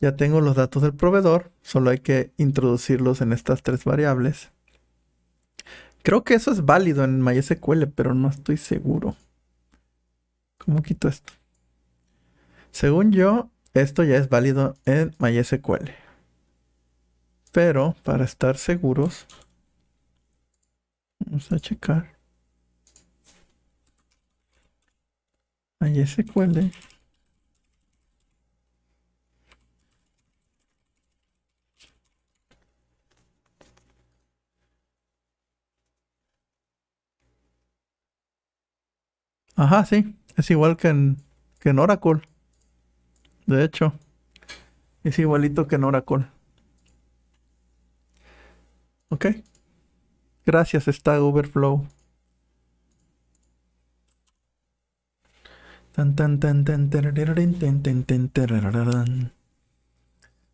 [SPEAKER 1] ya tengo los datos del proveedor. Solo hay que introducirlos en estas tres variables. Creo que eso es válido en MySQL, pero no estoy seguro. ¿Cómo quito esto? Según yo, esto ya es válido en MySQL. Pero para estar seguros, vamos a checar. MySQL. Ajá, sí, es igual que en, que en Oracle. De hecho, es igualito que en Oracle. Ok. Gracias, está Overflow.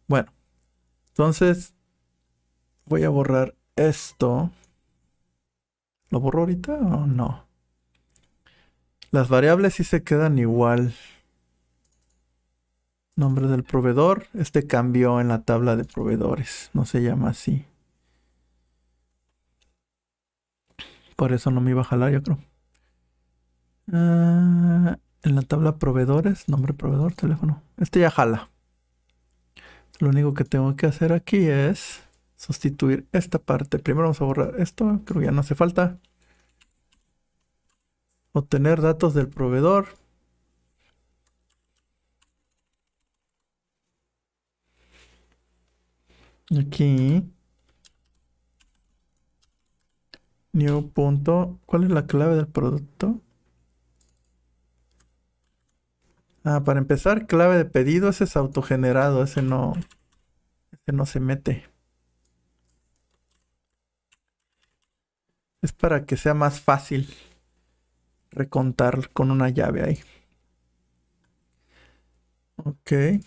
[SPEAKER 1] Bueno, entonces voy a borrar esto. ¿Lo borro ahorita o no? Las variables sí se quedan igual. Nombre del proveedor. Este cambió en la tabla de proveedores. No se llama así. Por eso no me iba a jalar, yo creo. Ah, en la tabla proveedores, nombre proveedor, teléfono. Este ya jala. Lo único que tengo que hacer aquí es sustituir esta parte. Primero vamos a borrar esto, creo que ya no hace falta. Obtener datos del proveedor. Aquí. New punto. ¿Cuál es la clave del producto? Ah, para empezar, clave de pedido. Ese es autogenerado. Ese no. Ese no se mete. Es para que sea más fácil recontar con una llave ahí. Ok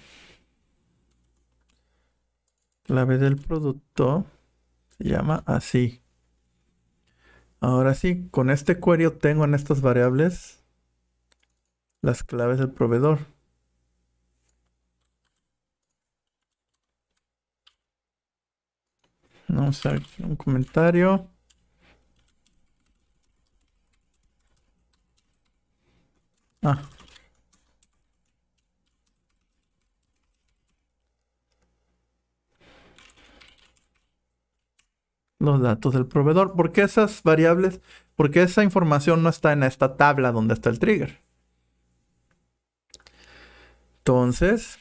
[SPEAKER 1] clave del producto se llama así. Ahora sí, con este query tengo en estas variables las claves del proveedor. Vamos a hacer un comentario. Ah, los datos del proveedor. porque esas variables? Porque esa información no está en esta tabla donde está el trigger. Entonces,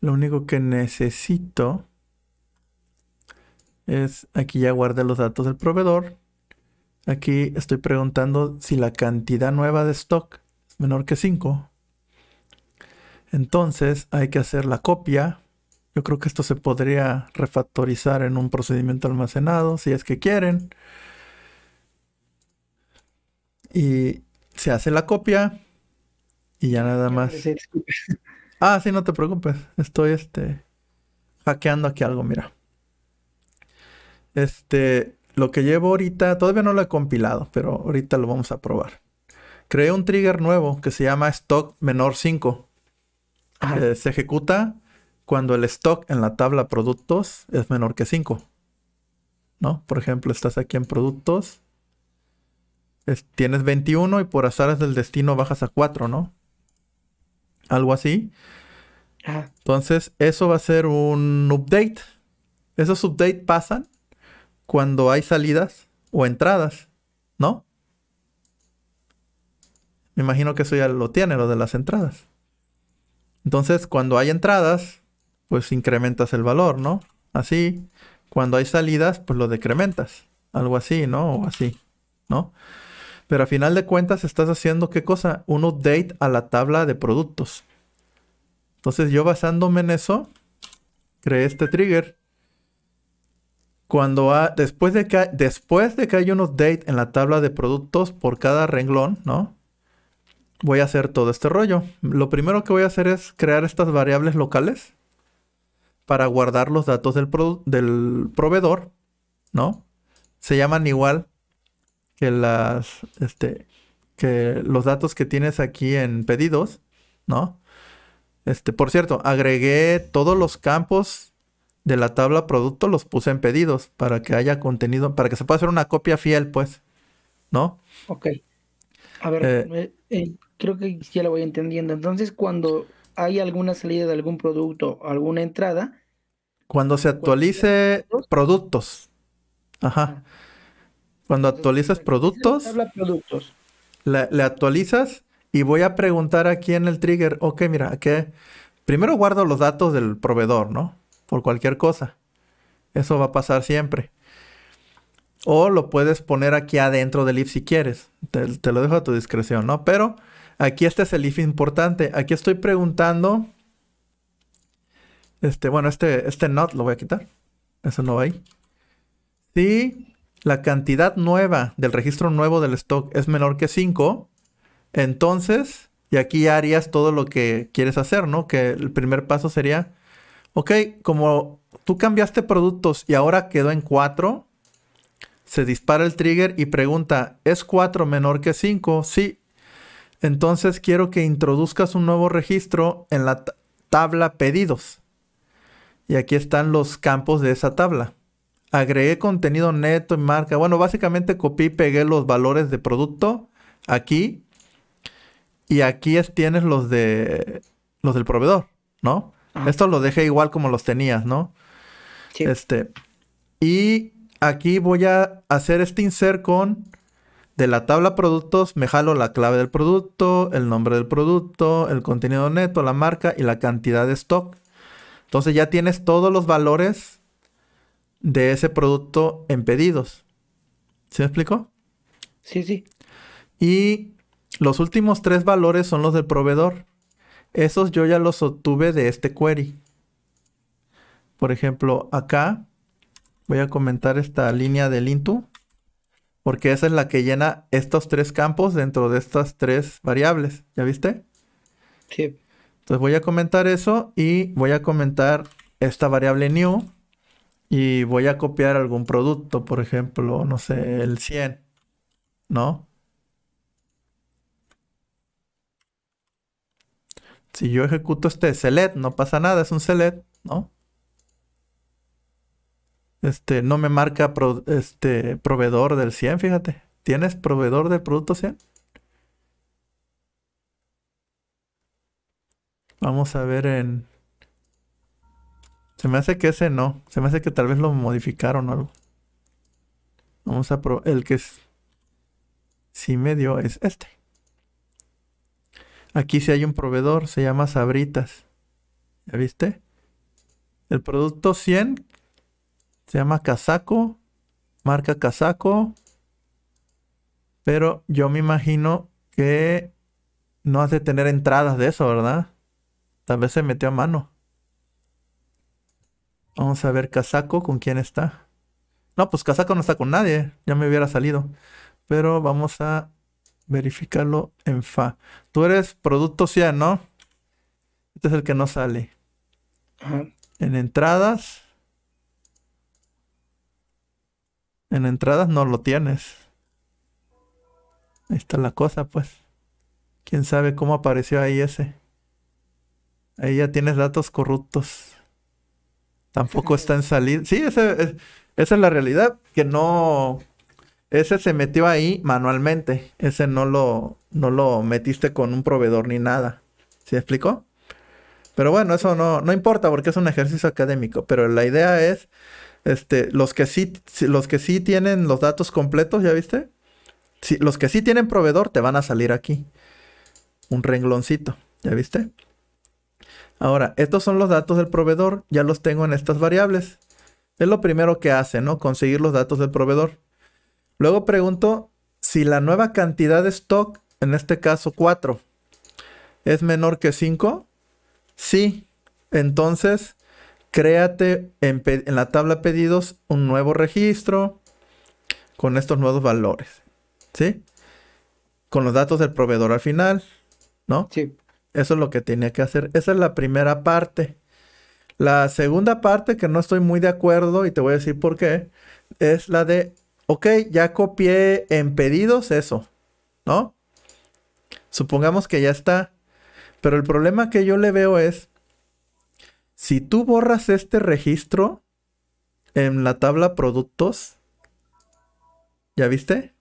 [SPEAKER 1] lo único que necesito es, aquí ya guardé los datos del proveedor. Aquí estoy preguntando si la cantidad nueva de stock es menor que 5. Entonces hay que hacer la copia yo creo que esto se podría refactorizar en un procedimiento almacenado, si es que quieren. Y se hace la copia y ya nada más. Ah, sí, no te preocupes. Estoy este hackeando aquí algo, mira. Este, lo que llevo ahorita, todavía no lo he compilado, pero ahorita lo vamos a probar. Creé un trigger nuevo que se llama stock menor 5. se ejecuta cuando el stock en la tabla productos es menor que 5. ¿No? Por ejemplo, estás aquí en productos. tienes 21 y por es del destino bajas a 4, ¿no? Algo así. Ah. Entonces, eso va a ser un update. Esos updates pasan cuando hay salidas o entradas, ¿no? Me imagino que eso ya lo tiene, lo de las entradas. Entonces, cuando hay entradas, pues incrementas el valor, ¿no? Así, cuando hay salidas, pues lo decrementas, algo así, ¿no? O así, ¿no? Pero a final de cuentas estás haciendo qué cosa? Un update a la tabla de productos. Entonces yo basándome en eso, creé este trigger. Cuando después, de que, después de que un update en la tabla de productos por cada renglón, ¿no? Voy a hacer todo este rollo. Lo primero que voy a hacer es crear estas variables locales para guardar los datos del, del proveedor, ¿no? Se llaman igual que las, este, que los datos que tienes aquí en pedidos, ¿no? Este, por cierto, agregué todos los campos de la tabla producto, los puse en pedidos para que haya contenido, para que se pueda hacer una copia fiel, pues, ¿no? Ok.
[SPEAKER 2] A ver, eh, eh, eh, creo que ya lo voy entendiendo. Entonces, cuando hay alguna salida de algún producto, alguna entrada,
[SPEAKER 1] cuando se actualice productos. Ajá. Cuando actualizas productos. productos. Le, actualizas y voy a preguntar aquí en el trigger. Ok, mira, que primero guardo los datos del proveedor, ¿no? Por cualquier cosa. Eso va a pasar siempre. O lo puedes poner aquí adentro del if si quieres. te lo dejo a tu discreción, ¿no? Pero aquí este es el if importante. Aquí estoy preguntando este, bueno, este, este not lo voy a quitar. Eso no va ahí. Si la cantidad nueva del registro nuevo del stock es menor que 5, entonces, y aquí ya harías todo lo que quieres hacer, ¿no? Que el primer paso sería, ok, como tú cambiaste productos y ahora quedó en 4, se dispara el trigger y pregunta, ¿es 4 menor que 5? Sí. Entonces quiero que introduzcas un nuevo registro en la tabla pedidos. Y aquí están los campos de esa tabla. Agregué contenido neto y marca. Bueno, básicamente copié y pegué los valores de producto aquí. Y aquí es, tienes los de los del proveedor, ¿no? Ah. Esto lo dejé igual como los tenías, ¿no? Este. Y aquí voy a hacer este insert con de la tabla productos, me jalo la clave del producto, el nombre del producto, el contenido neto, la marca y la cantidad de stock. Entonces ya tienes todos los valores de ese producto en pedidos. ¿Se me explicó? Sí, sí. Y los últimos tres valores son los del proveedor. Esos yo ya los obtuve de este query. Por ejemplo, acá voy a comentar esta línea del Intu, porque esa es la que llena estos tres campos dentro de estas tres variables. ¿Ya viste? Sí. Entonces voy a comentar eso y voy a comentar esta variable new y voy a copiar algún producto, por ejemplo, no sé, el 100, ¿no? Si yo ejecuto este select, no pasa nada, es un select, ¿no? Este, no me marca este proveedor del 100, fíjate. ¿Tienes proveedor del producto 100? Vamos a ver en... Se me hace que ese no. Se me hace que tal vez lo modificaron o algo. Vamos a probar. El que es... Si medio es este. Aquí sí hay un proveedor. Se llama Sabritas. ¿Ya viste? El producto 100 se llama Casaco. Marca Casaco. Pero yo me imagino que no hace tener entradas de eso, ¿verdad? Tal vez se metió a mano. Vamos a ver Casaco con quién está. No, pues Casaco no está con nadie. Ya me hubiera salido. Pero vamos a verificarlo en FA. Tú eres producto CIAN, ¿no? Este es el que no sale. En entradas. En entradas no lo tienes. Ahí está la cosa, pues. Quién sabe cómo apareció ahí ese. Ahí ya tienes datos corruptos. Tampoco está en salida. Sí, esa es la realidad. Que no. Ese se metió ahí manualmente. Ese no lo, lo metiste con un proveedor ni nada. ¿Se explicó? Pero bueno, eso no, no importa porque es un ejercicio académico. Pero la idea es. Este, los que sí, los que sí tienen los datos completos, ¿ya viste? los que sí tienen proveedor te van a salir aquí. Un rengloncito, ¿ya viste? Ahora, estos son los datos del proveedor, ya los tengo en estas variables. Es lo primero que hace, ¿no? Conseguir los datos del proveedor. Luego pregunto si la nueva cantidad de stock, en este caso 4, es menor que 5. Sí, entonces créate en, la tabla pedidos un nuevo registro con estos nuevos valores, ¿sí? Con los datos del proveedor al final, ¿no? Sí. Eso es lo que tenía que hacer. Esa es la primera parte. La segunda parte que no estoy muy de acuerdo y te voy a decir por qué, es la de, ok, ya copié en pedidos eso, ¿no? Supongamos que ya está. Pero el problema que yo le veo es, si tú borras este registro en la tabla productos, ¿ya viste?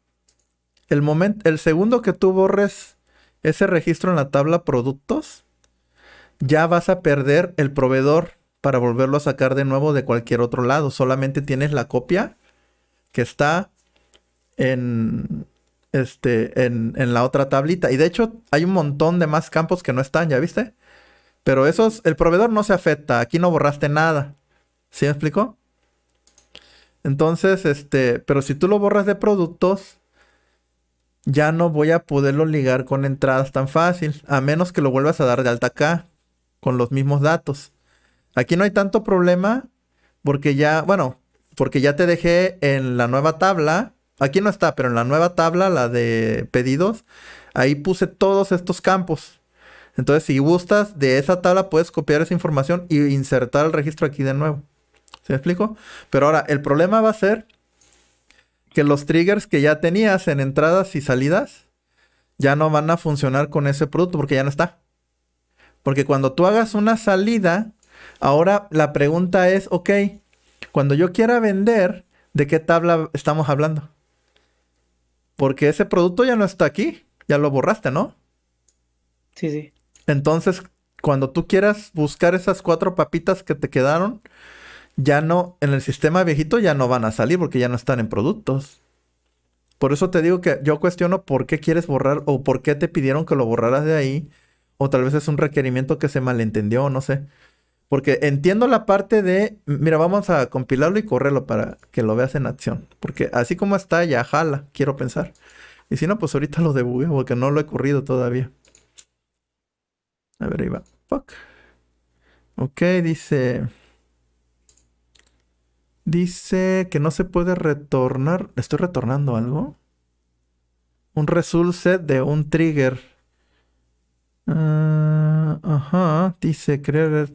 [SPEAKER 1] El, momento, el segundo que tú borres ese registro en la tabla productos, ya vas a perder el proveedor para volverlo a sacar de nuevo de cualquier otro lado. Solamente tienes la copia que está en, este, en, la otra tablita. Y de hecho hay un montón de más campos que no están, ¿ya viste? Pero esos, el proveedor no se afecta, aquí no borraste nada. ¿Sí me explico? Entonces, este, pero si tú lo borras de productos, ya no voy a poderlo ligar con entradas tan fácil, a menos que lo vuelvas a dar de alta acá, con los mismos datos. Aquí no hay tanto problema, porque ya, bueno, porque ya te dejé en la nueva tabla, aquí no está, pero en la nueva tabla, la de pedidos, ahí puse todos estos campos. Entonces, si gustas de esa tabla, puedes copiar esa información e insertar el registro aquí de nuevo. ¿Se explico? Pero ahora, el problema va a ser que los triggers que ya tenías en entradas y salidas ya no van a funcionar con ese producto porque ya no está. Porque cuando tú hagas una salida, ahora la pregunta es, ok, cuando yo quiera vender, ¿de qué tabla estamos hablando? Porque ese producto ya no está aquí, ya lo borraste, ¿no? Sí, sí. Entonces, cuando tú quieras buscar esas cuatro papitas que te quedaron, ya no, en el sistema viejito ya no van a salir porque ya no están en productos. Por eso te digo que yo cuestiono por qué quieres borrar o por qué te pidieron que lo borraras de ahí. O tal vez es un requerimiento que se malentendió, no sé. Porque entiendo la parte de, mira, vamos a compilarlo y correrlo para que lo veas en acción. Porque así como está, ya jala, quiero pensar. Y si no, pues ahorita lo debugueo porque no lo he corrido todavía. A ver, ahí va. Ok, dice... Dice que no se puede retornar. ¿Estoy retornando algo? Un result set de un trigger. Ah, ajá, dice crear.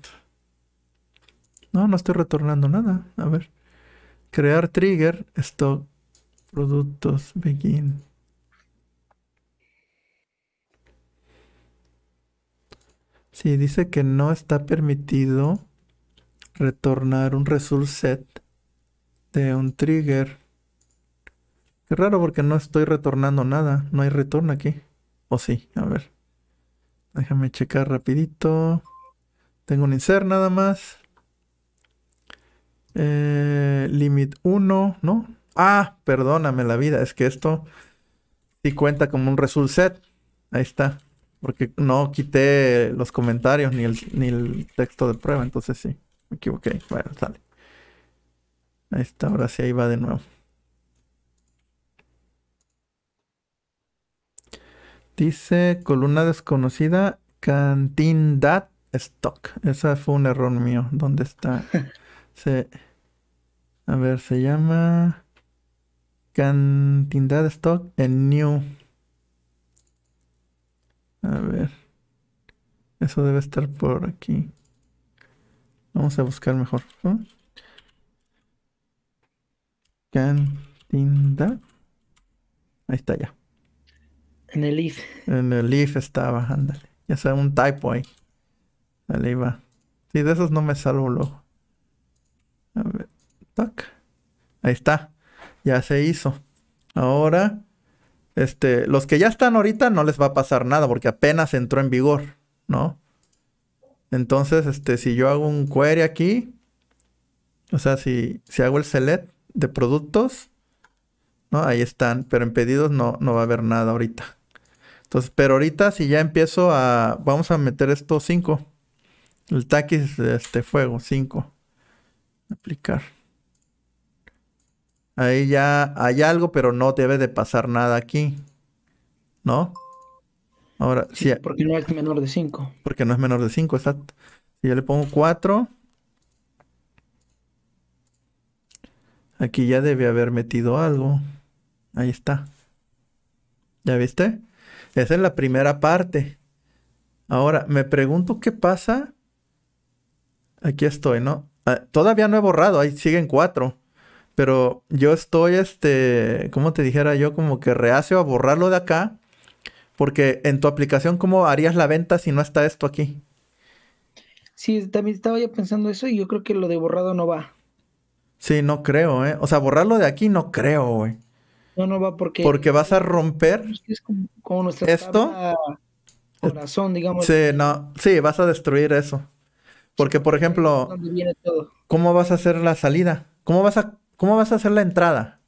[SPEAKER 1] No, no estoy retornando nada. A ver. Crear trigger, stock, productos, begin. Sí, dice que no está permitido retornar un result set de un trigger. Qué raro porque no estoy retornando nada. No hay retorno aquí. O sí, a ver. Déjame checar rapidito. Tengo un insert nada más. Eh, limit 1, ¿no? Ah, perdóname la vida. Es que esto sí cuenta como un result set. Ahí está. Porque no quité los comentarios ni el, ni el texto de prueba. Entonces sí, me equivoqué. Bueno, sale. Ahí está, ahora sí, ahí va de nuevo. Dice columna desconocida, Cantindad stock. Ese fue un error mío. ¿Dónde está? se, a ver, se llama Cantindad stock en new. A ver. Eso debe estar por aquí. Vamos a buscar mejor. Ahí está ya. En el if. En el if estaba, ándale. Ya sea un typo ahí. Ahí va. Sí, de esos no me salvo luego. A ver. Ahí está. Ya se hizo. Ahora, este, los que ya están ahorita no les va a pasar nada porque apenas entró en vigor, ¿no? Entonces, este, si yo hago un query aquí, o sea, si, si hago el select, de productos, ¿no? Ahí están, pero en pedidos no, no va a haber nada ahorita. Entonces, pero ahorita si ya empiezo a, vamos a meter esto 5. El taquis de este fuego, 5. Aplicar. Ahí ya hay algo, pero no debe de pasar nada aquí. ¿No? Ahora, sí. porque no es menor de 5. Porque no es menor de 5, exacto. Si yo le pongo 4. Aquí ya debe haber metido algo. Ahí está. ¿Ya viste? Esa es la primera parte. Ahora, me pregunto qué pasa. Aquí estoy, ¿no? Ah, todavía no he borrado, ahí siguen cuatro. Pero yo estoy, este, ¿cómo te dijera yo? Como que reacio a borrarlo de acá. Porque en tu aplicación, ¿cómo harías la venta si no está esto aquí?
[SPEAKER 2] Sí, también estaba yo pensando eso y yo creo que lo de borrado no va.
[SPEAKER 1] Sí, no creo, ¿eh? O sea, borrarlo de aquí no creo, güey.
[SPEAKER 2] No, no va porque... Porque vas
[SPEAKER 1] a romper
[SPEAKER 2] esto. Corazón, digamos. Sí,
[SPEAKER 1] no. Sí, vas a destruir eso. Porque, por ejemplo, ¿cómo vas a hacer la salida? ¿Cómo vas a, cómo vas a hacer la entrada?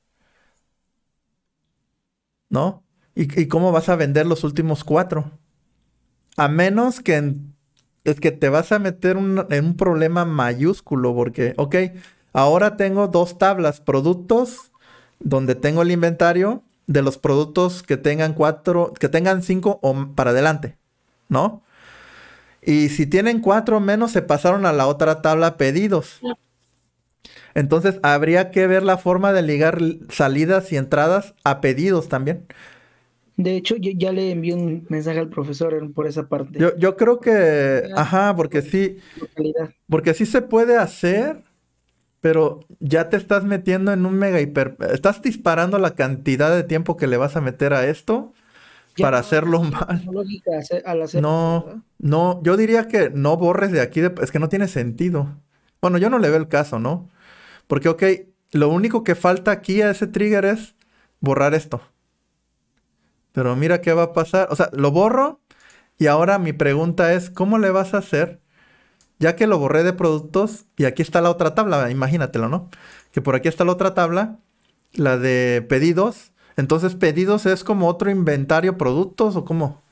[SPEAKER 1] ¿No? ¿Y, cómo vas a vender los últimos cuatro? A menos que, es que te vas a meter en un problema mayúsculo, porque, ok, Ahora tengo dos tablas, productos, donde tengo el inventario de los productos que tengan cuatro, que tengan cinco o para adelante, ¿no? Y si tienen cuatro menos, se pasaron a la otra tabla pedidos. Entonces, habría que ver la forma de ligar salidas y entradas a pedidos también.
[SPEAKER 2] De hecho, ya le envié un mensaje al profesor por esa parte.
[SPEAKER 1] Yo, yo creo que, ajá, porque sí, porque sí se puede hacer, pero ya te estás metiendo en un mega hiper... Estás disparando la cantidad de tiempo que le vas a meter a esto para hacerlo mal. no, no, yo diría que no borres de aquí, es que no tiene sentido. Bueno, yo no le veo el caso, ¿no? Porque, ok, lo único que falta aquí a ese trigger es borrar esto. Pero mira qué va a pasar. O sea, lo borro y ahora mi pregunta es, ¿cómo le vas a hacer ya que lo borré de productos, y aquí está la otra tabla, imagínatelo, ¿no? Que por aquí está la otra tabla, la de pedidos. Entonces, pedidos es como otro inventario, productos o cómo.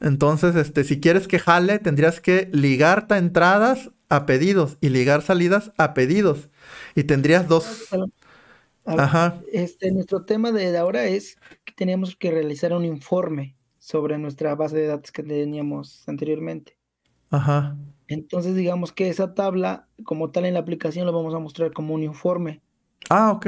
[SPEAKER 1] Entonces, este, si quieres que jale, tendrías que ligar entradas a pedidos y ligar salidas a pedidos. Y tendrías dos.
[SPEAKER 2] Ajá. Este, nuestro tema de ahora es que teníamos que realizar un informe sobre nuestra base de datos que teníamos anteriormente. Ajá. Entonces, digamos que esa tabla, como tal en la aplicación, lo vamos a mostrar como un informe.
[SPEAKER 1] Ah, ok.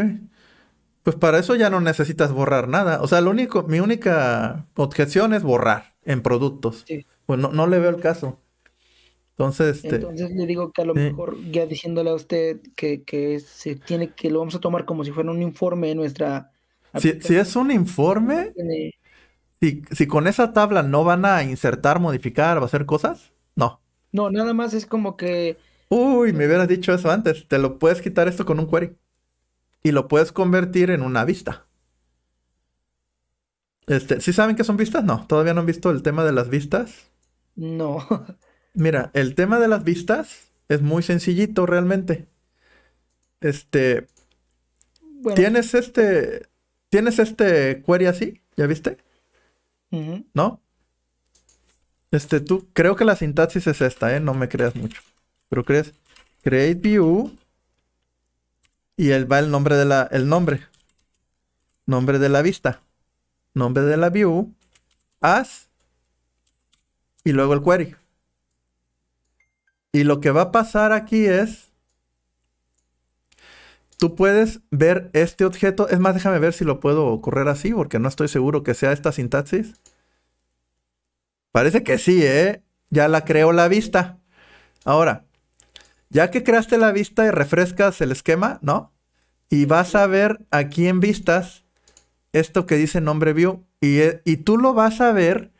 [SPEAKER 1] Pues para eso ya no necesitas borrar nada. O sea, lo único, mi única objeción es borrar en productos. Pues no, le veo el caso. Entonces, este, Entonces
[SPEAKER 2] le digo que a lo mejor ya diciéndole a usted que, se tiene que lo vamos a tomar como si fuera un informe En nuestra.
[SPEAKER 1] Si, es un informe, si, si con esa tabla no van a insertar, modificar o hacer cosas, no. No, nada más es como que. Uy, me mm. hubieras dicho eso antes. Te lo puedes quitar esto con un query. Y lo puedes convertir en una vista. Este, ¿sí saben qué son vistas? No, todavía no han visto el tema de las vistas. No. Mira, el tema de las vistas es muy sencillito realmente. Este. Tienes este. Tienes este query así, ¿ya viste? ¿No? Este, tú, creo que la sintaxis es esta, ¿eh? No me creas mucho. Pero crees, create view y él va el nombre de la, el nombre. Nombre de la vista. Nombre de la view. As. Y luego el query. Y lo que va a pasar aquí es tú puedes ver este objeto. Es más, déjame ver si lo puedo correr así, porque no estoy seguro que sea esta sintaxis. Parece que sí, ¿eh? Ya la creó la vista. Ahora, ya que creaste la vista y refrescas el esquema, ¿no? Y vas a ver aquí en vistas esto que dice nombre view y, eh, y tú lo vas a ver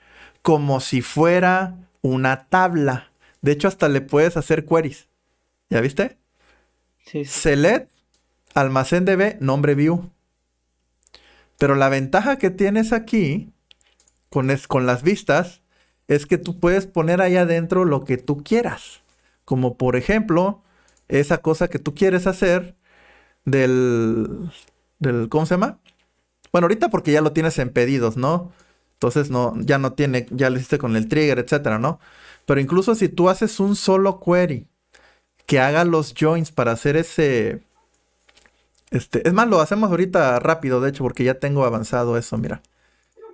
[SPEAKER 1] como si fuera una tabla. De hecho, hasta le puedes hacer queries. ¿Ya viste? Sí. Select, almacén DB, nombre view. Pero la ventaja que tienes aquí con, es, con las vistas es que tú puedes poner ahí adentro lo que tú quieras. Como por ejemplo, esa cosa que tú quieres hacer del, del ¿cómo se llama? Bueno, ahorita porque ya lo tienes en pedidos, ¿no? Entonces no, ya no tiene, ya lo hiciste con el trigger, etcétera, ¿no? Pero incluso si tú haces un solo query que haga los joins para hacer ese. Este, es más, lo hacemos ahorita rápido, de hecho, porque ya tengo avanzado eso, mira.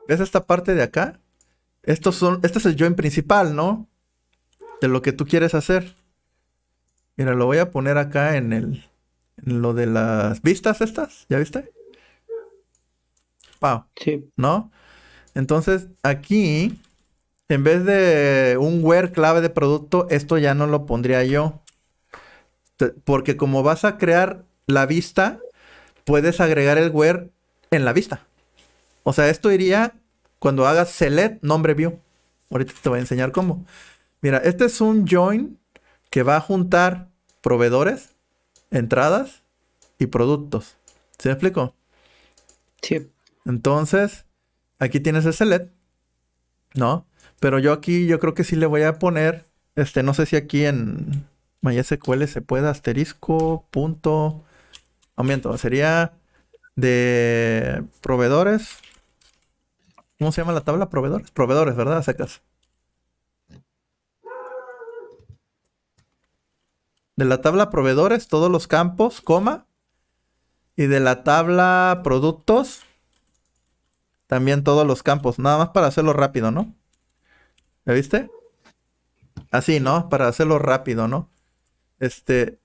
[SPEAKER 1] ¿Ves esta parte de acá? Estos son, este es el en principal, ¿no? De lo que tú quieres hacer. Mira, lo voy a poner acá en el. En lo de las vistas estas, ¿ya viste? Wow. Sí. ¿No? Entonces, aquí, en vez de un where clave de producto, esto ya no lo pondría yo. porque como vas a crear la vista, puedes agregar el where en la vista. O sea, esto iría cuando hagas select nombre view. Ahorita te voy a enseñar cómo. Mira, este es un join que va a juntar proveedores, entradas y productos. ¿Se me explico? Sí. Entonces, aquí tienes el select, ¿no? Pero yo aquí, yo creo que sí le voy a poner, este, no sé si aquí en MySQL se puede asterisco, punto, aumento, sería de proveedores, ¿Cómo se llama la tabla? Proveedores. Proveedores, ¿verdad? Secas. De la tabla proveedores, todos los campos, coma. Y de la tabla productos, también todos los campos. Nada más para hacerlo rápido, ¿no? ¿Ya viste? Así, ¿no? Para hacerlo rápido, ¿no? Este.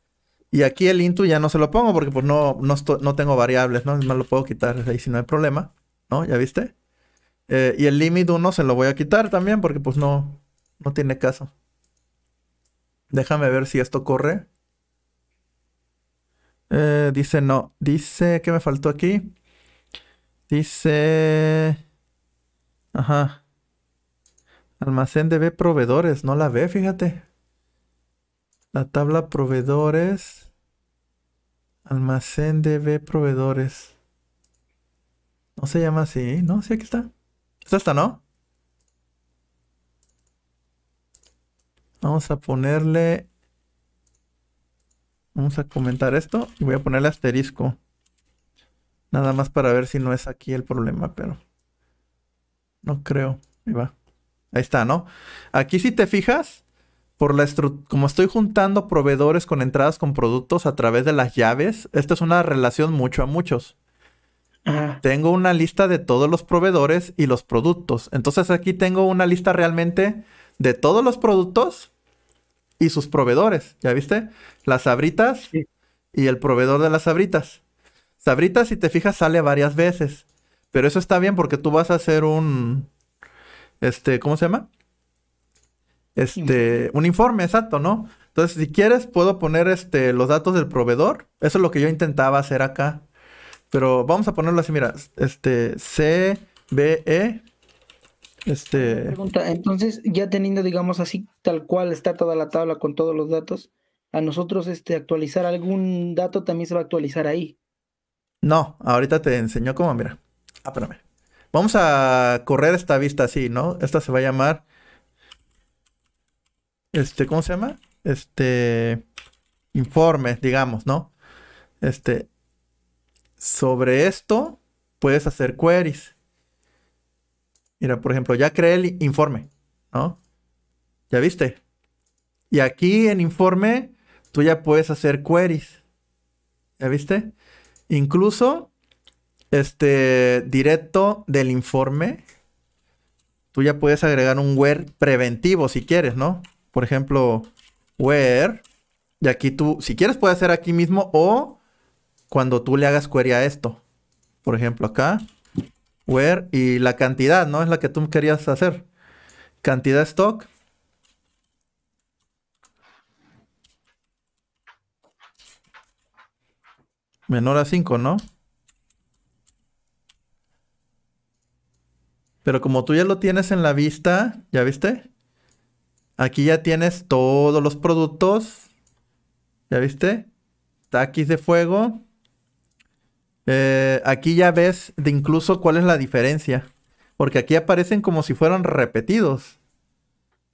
[SPEAKER 1] Y aquí el intu ya no se lo pongo porque pues no, no, no tengo variables, ¿no? Más lo puedo quitar ahí si no hay problema, ¿no? ¿Ya viste? Eh, y el límite 1 se lo voy a quitar también porque pues no, no tiene caso. Déjame ver si esto corre. Eh, dice no. Dice, ¿qué me faltó aquí? Dice... Ajá. Almacén de B proveedores. No la ve, fíjate. La tabla proveedores. Almacén de B proveedores. No se llama así, ¿no? Sí, aquí está. Es ¿no? Vamos a ponerle... Vamos a comentar esto y voy a ponerle asterisco. Nada más para ver si no es aquí el problema, pero... No creo. Ahí va. Ahí está, ¿no? Aquí si te fijas, por la como estoy juntando proveedores con entradas con productos a través de las llaves, Esta es una relación mucho a muchos. Tengo una lista de todos los proveedores y los productos. Entonces aquí tengo una lista realmente de todos los productos y sus proveedores. ¿Ya viste? Las sabritas y el proveedor de las sabritas. Sabritas, si te fijas, sale varias veces. Pero eso está bien porque tú vas a hacer un. Este, ¿cómo se llama? Este, un informe, exacto, ¿no? Entonces, si quieres, puedo poner este, los datos del proveedor. Eso es lo que yo intentaba hacer acá. Pero vamos a ponerlo así, mira, este C, B, E. Este...
[SPEAKER 2] Pregunta, entonces ya teniendo, digamos así, tal cual está toda la tabla con todos los datos, a nosotros este, actualizar algún dato también se va a actualizar ahí.
[SPEAKER 1] No, ahorita te enseño cómo, mira. Ah, espérame. Vamos a correr esta vista así, ¿no? Esta se va a llamar... Este, ¿cómo se llama? Este... Informe, digamos, ¿no? Este, sobre esto puedes hacer queries. Mira, por ejemplo, ya creé el informe, ¿no? ¿Ya viste? Y aquí en informe tú ya puedes hacer queries. ¿Ya viste? Incluso este directo del informe tú ya puedes agregar un where preventivo si quieres, ¿no? Por ejemplo, where y aquí tú si quieres puedes hacer aquí mismo o cuando tú le hagas query a esto. Por ejemplo, acá, where, y la cantidad, ¿no? Es la que tú querías hacer. Cantidad stock. Menor a 5, ¿no? Pero como tú ya lo tienes en la vista, ¿ya viste? Aquí ya tienes todos los productos. ¿Ya viste? Taquis de fuego. Eh, aquí ya ves de incluso cuál es la diferencia. Porque aquí aparecen como si fueran repetidos.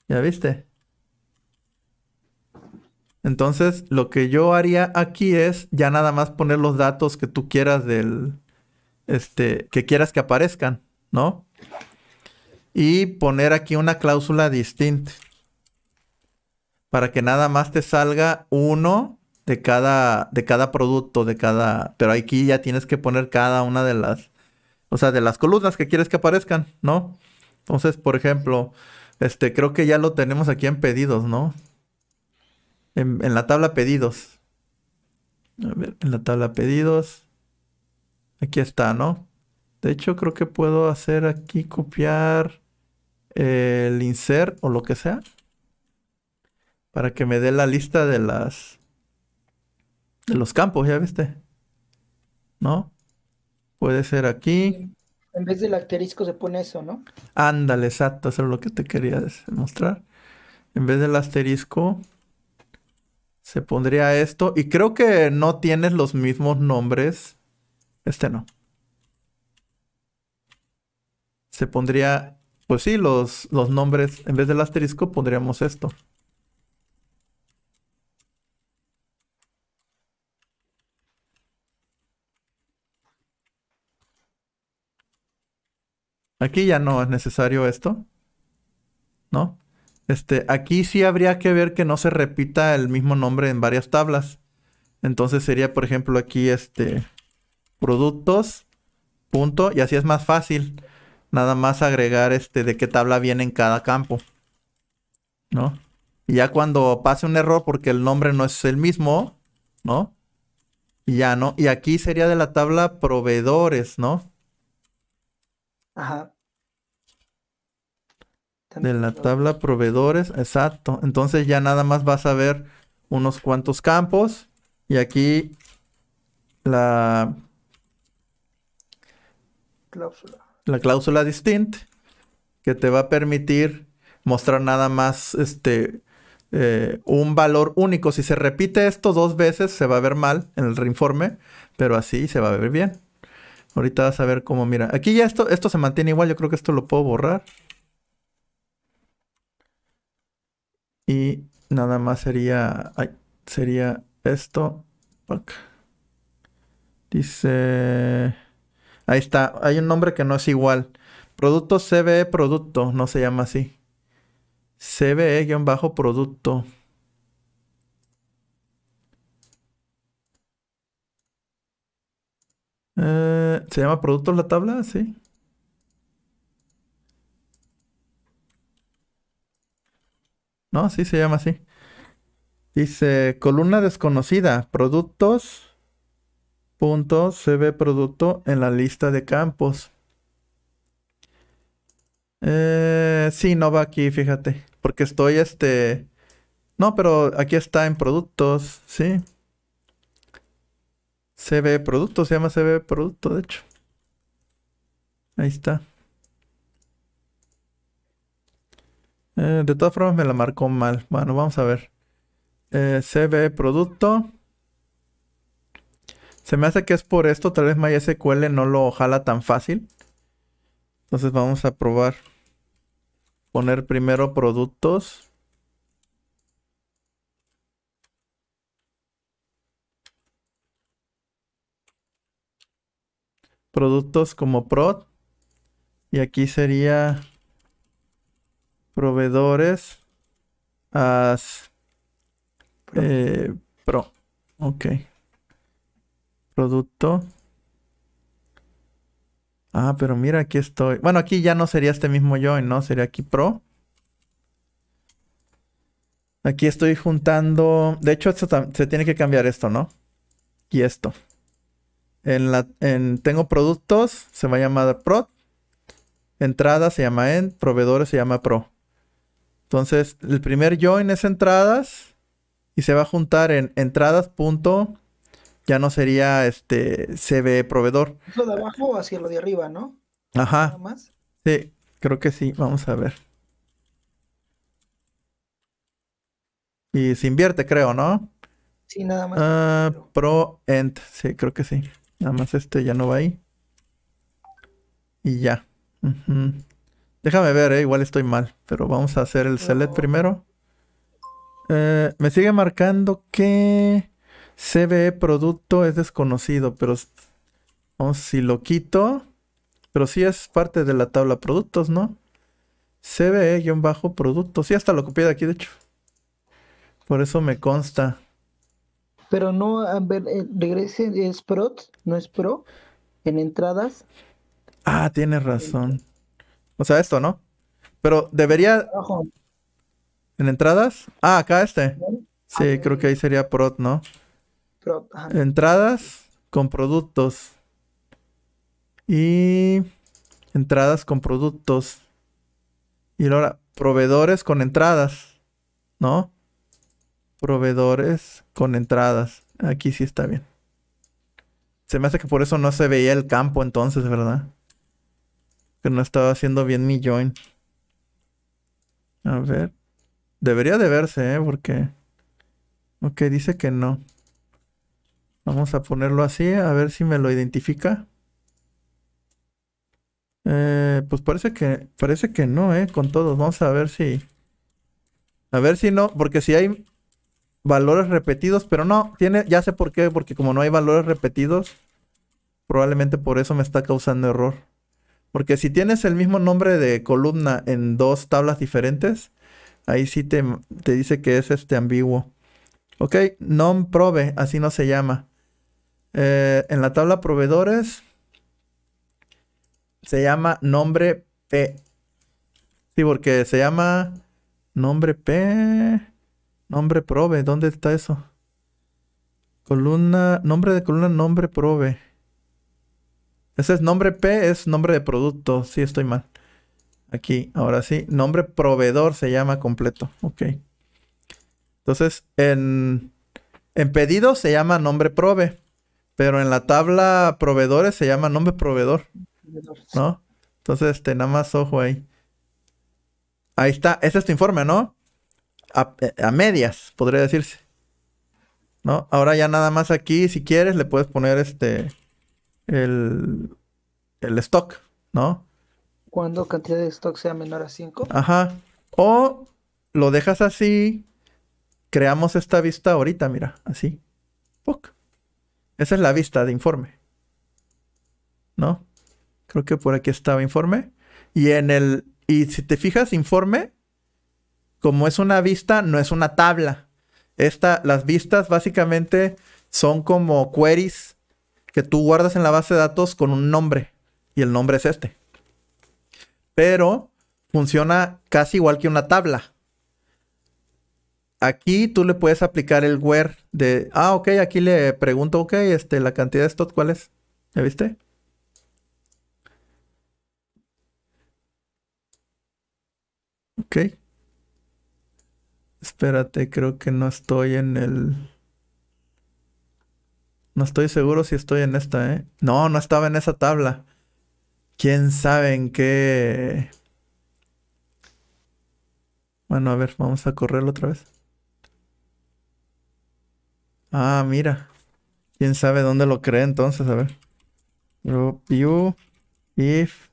[SPEAKER 1] ¿Ya viste? Entonces, lo que yo haría aquí es ya nada más poner los datos que tú quieras del. Este. que quieras que aparezcan, ¿no? Y poner aquí una cláusula distinta. Para que nada más te salga uno de cada, de cada producto, de cada... Pero aquí ya tienes que poner cada una de las, o sea, de las columnas que quieres que aparezcan, ¿no? Entonces, por ejemplo, este, creo que ya lo tenemos aquí en pedidos, ¿no? En, en la tabla pedidos. A ver, en la tabla pedidos. Aquí está, ¿no? De hecho, creo que puedo hacer aquí copiar el insert o lo que sea. Para que me dé la lista de las de los campos, ya viste. ¿No? Puede ser aquí.
[SPEAKER 2] En vez del asterisco se pone eso, ¿no?
[SPEAKER 1] Ándale, exacto, eso es lo que te quería mostrar. En vez del asterisco se pondría esto. Y creo que no tienes los mismos nombres. Este no. Se pondría, pues sí, los, los nombres, en vez del asterisco pondríamos esto. Aquí ya no es necesario esto, ¿no? Este, aquí sí habría que ver que no se repita el mismo nombre en varias tablas. Entonces sería, por ejemplo, aquí este productos punto y así es más fácil. Nada más agregar este de qué tabla viene en cada campo, ¿no? Y ya cuando pase un error porque el nombre no es el mismo, ¿no? Y ya, ¿no? Y aquí sería de la tabla proveedores, ¿no? Ajá de la tabla proveedores, exacto. Entonces ya nada más vas a ver unos cuantos campos y aquí la cláusula. La cláusula distinct que te va a permitir mostrar nada más este eh, un valor único. Si se repite esto dos veces se va a ver mal en el reinforme, pero así se va a ver bien. Ahorita vas a ver cómo, mira, aquí ya esto, esto se mantiene igual, yo creo que esto lo puedo borrar. Y nada más sería, sería esto. Dice... Ahí está, hay un nombre que no es igual. Producto CBE Producto, no se llama así. CBE-Producto. Eh, ¿Se llama producto la tabla? Sí. No, sí se llama así. Dice, columna desconocida, productos, punto, se producto en la lista de campos. Eh, sí, no va aquí, fíjate, porque estoy este... No, pero aquí está en productos, sí. CB producto, se llama CB producto, de hecho. Ahí está. Eh, de todas formas me la marcó mal. Bueno, vamos a ver. Eh, producto. Se me hace que es por esto. Tal vez MySQL no lo jala tan fácil. Entonces vamos a probar. Poner primero productos. Productos como prod. Y aquí sería proveedores as eh, pro. Ok. Producto. Ah, pero mira, aquí estoy. Bueno, aquí ya no sería este mismo join, ¿no? Sería aquí pro. Aquí estoy juntando. De hecho, se tiene que cambiar esto, ¿no? Y esto. En la, en, tengo productos, se va a llamar Pro Entrada se llama end, proveedores se llama pro. Entonces, el primer join es entradas y se va a juntar en entradas. ya no sería este CB proveedor.
[SPEAKER 2] Lo de abajo hacia lo de arriba, ¿no?
[SPEAKER 1] Ajá. más. Sí, creo que sí. Vamos a ver. Y se invierte, creo, ¿no? Sí, nada más. Ah, pro end. Sí, creo que sí. Nada más este ya no va ahí. Y ya. Déjame ver, eh, igual estoy mal, pero vamos a hacer el select primero. Eh, me sigue marcando que CBE producto es desconocido, pero vamos, si lo quito, pero sí es parte de la tabla productos, ¿no? CBE-producto, sí, hasta lo copié de aquí, de hecho. Por eso me consta.
[SPEAKER 2] Pero no, a ver, eh, regrese, es prot, no es pro, en entradas.
[SPEAKER 1] Ah, tienes razón. O sea, esto, ¿no? Pero debería... ¿En entradas? Ah, acá este. Sí, ah, creo que ahí sería prod, ¿no? Entradas con productos. Y entradas con productos. Y ahora, proveedores con entradas, ¿no? Proveedores con entradas. Aquí sí está bien. Se me hace que por eso no se veía el campo entonces, ¿verdad? Que no estaba haciendo bien mi join. A ver. Debería de verse, ¿eh? Porque... Ok, dice que no. Vamos a ponerlo así, a ver si me lo identifica. Eh, pues parece que, parece que no, ¿eh? Con todos. Vamos a ver si... A ver si no, porque si hay valores repetidos, pero no, tiene, ya sé por qué, porque como no hay valores repetidos, probablemente por eso me está causando error. Porque si tienes el mismo nombre de columna en dos tablas diferentes, ahí sí te, te dice que es este ambiguo. Ok, non prove, así no se llama. Eh, en la tabla proveedores se llama nombre P. Sí, porque se llama nombre P. Nombre prove, ¿dónde está eso? Columna, nombre de columna, nombre prove. Ese es nombre P, es nombre de producto. Sí, estoy mal. Aquí, ahora sí. Nombre proveedor se llama completo. Ok. Entonces, en, en pedido se llama nombre prove. Pero en la tabla proveedores se llama nombre proveedor. ¿No? Entonces, este, nada más ojo ahí. Ahí está. Ese es tu informe, ¿no? A, a, medias, podría decirse. ¿No? Ahora ya nada más aquí, si quieres, le puedes poner este el, stock, ¿no?
[SPEAKER 2] Cuando cantidad de stock sea menor a 5.
[SPEAKER 1] Ajá. O lo dejas así, creamos esta vista ahorita, mira, así. Poc. Esa es la vista de informe. ¿No? Creo que por aquí estaba informe. Y en el. Y si te fijas, informe, como es una vista, no es una tabla. Esta, las vistas básicamente son como queries que tú guardas en la base de datos con un nombre. Y el nombre es este. Pero funciona casi igual que una tabla. Aquí tú le puedes aplicar el where de, ah, ok, aquí le pregunto, ok, este, la cantidad de stock, ¿cuál es? ¿Ya viste? Ok. Espérate, creo que no estoy en el... No estoy seguro si estoy en esta, ¿eh? No, no estaba en esa tabla. ¿Quién sabe en qué? Bueno, a ver, vamos a correrlo otra vez. Ah, mira. ¿Quién sabe dónde lo cree entonces? A ver. if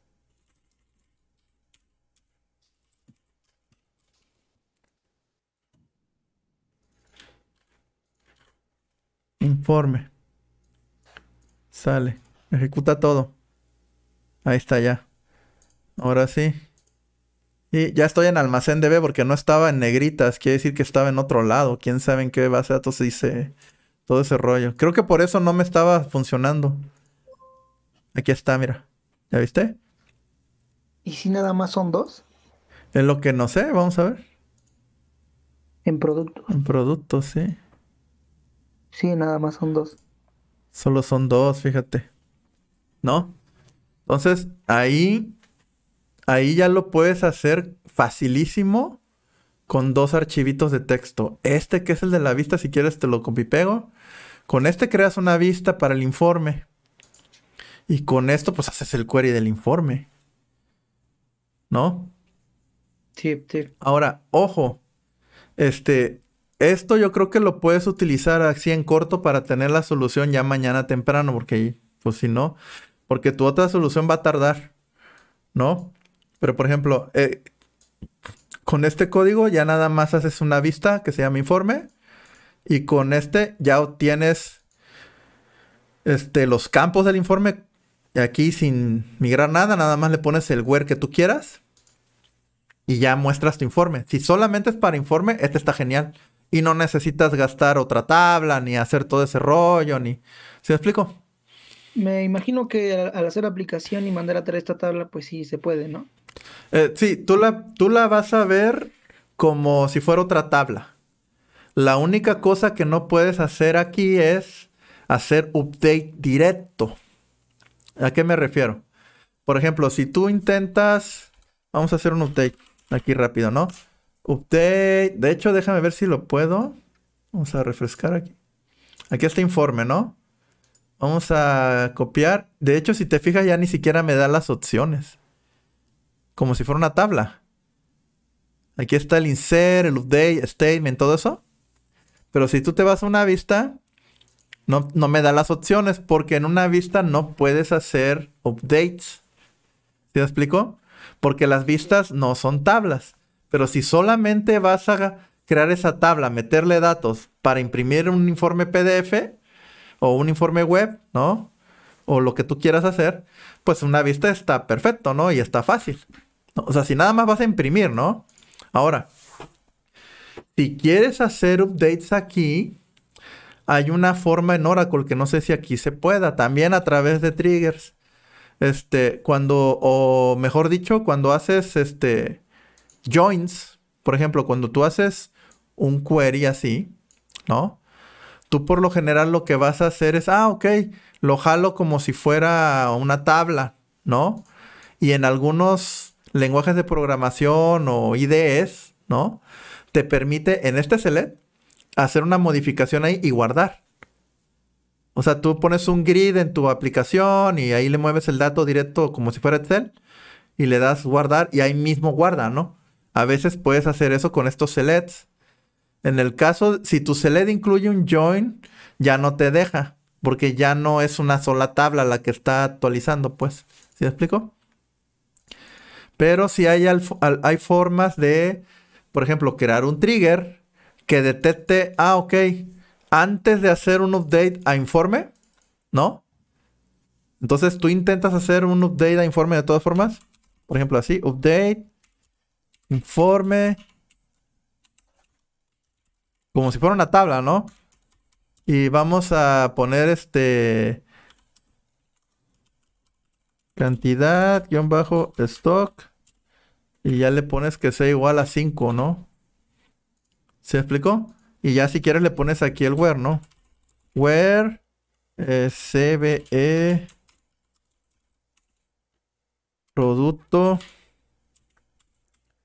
[SPEAKER 1] informe. Sale. Ejecuta todo. Ahí está ya. Ahora sí. Y ya estoy en almacén DB porque no estaba en negritas. Quiere decir que estaba en otro lado. Quién sabe en qué base de datos dice todo ese rollo. Creo que por eso no me estaba funcionando. Aquí está, mira. ¿Ya viste? ¿Y si nada más son dos? en lo que no sé, vamos a ver. En producto. En productos, sí. Sí, nada más son dos. Solo son dos, fíjate. ¿No? Entonces, ahí, ahí ya lo puedes hacer facilísimo con dos archivitos de texto. Este que es el de la vista, si quieres te lo copipego. Con este creas una vista para el informe. Y con esto pues haces el query del informe. ¿No? Sí, tip. Ahora, ojo. Este, esto yo creo que lo puedes utilizar así en corto para tener la solución ya mañana temprano, porque pues si no, porque tu otra solución va a tardar, ¿no? Pero por ejemplo, eh, con este código ya nada más haces una vista que se llama informe y con este ya obtienes este, los campos del informe aquí sin migrar nada, nada más le pones el where que tú quieras y ya muestras tu informe. Si solamente es para informe, este está genial y no necesitas gastar otra tabla, ni hacer todo ese rollo, ni... ¿Se me explico?
[SPEAKER 2] Me imagino que al hacer aplicación y mandar a traer esta tabla, pues sí se puede,
[SPEAKER 1] ¿no? Eh, sí, tú tú la vas a ver como si fuera otra tabla. La única cosa que no puedes hacer aquí es hacer update directo. ¿A qué me refiero? Por ejemplo, si tú intentas, vamos a hacer un update aquí rápido, ¿no? Update. De hecho, déjame ver si lo puedo. Vamos a refrescar aquí. Aquí está informe, ¿no? Vamos a copiar. De hecho, si te fijas, ya ni siquiera me da las opciones. Como si fuera una tabla. Aquí está el insert, el update, statement, todo eso. Pero si tú te vas a una vista, no, me da las opciones porque en una vista no puedes hacer updates. te explico? Porque las vistas no son tablas. Pero si solamente vas a crear esa tabla, meterle datos para imprimir un informe PDF o un informe web, ¿no? O lo que tú quieras hacer, pues una vista está perfecto, ¿no? Y está fácil. O sea, si nada más vas a imprimir, ¿no? Ahora, si quieres hacer updates aquí, hay una forma en Oracle que no sé si aquí se pueda, también a través de triggers. Este, cuando, o mejor dicho, cuando haces este, joins, por ejemplo, cuando tú haces un query así, ¿no? Tú por lo general lo que vas a hacer es, ah, ok, lo jalo como si fuera una tabla, ¿no? Y en algunos lenguajes de programación o IDEs, ¿no? Te permite en este select hacer una modificación ahí y guardar. O sea, tú pones un grid en tu aplicación y ahí le mueves el dato directo como si fuera Excel y le das guardar y ahí mismo guarda, ¿no? A veces puedes hacer eso con estos selects. En el caso, si tu select incluye un join, ya no te deja, porque ya no es una sola tabla la que está actualizando, pues. ¿Sí me explico? Pero si hay, hay formas de, por ejemplo, crear un trigger que detecte, ah, ok, antes de hacer un update a informe, ¿no? Entonces tú intentas hacer un update a informe de todas formas. Por ejemplo, así, update informe. Como si fuera una tabla, ¿no? Y vamos a poner este... Cantidad, guión bajo, stock. Y ya le pones que sea igual a 5, ¿no? ¿Se explicó? Y ya si quieres le pones aquí el where, ¿no? Where eh, CBE producto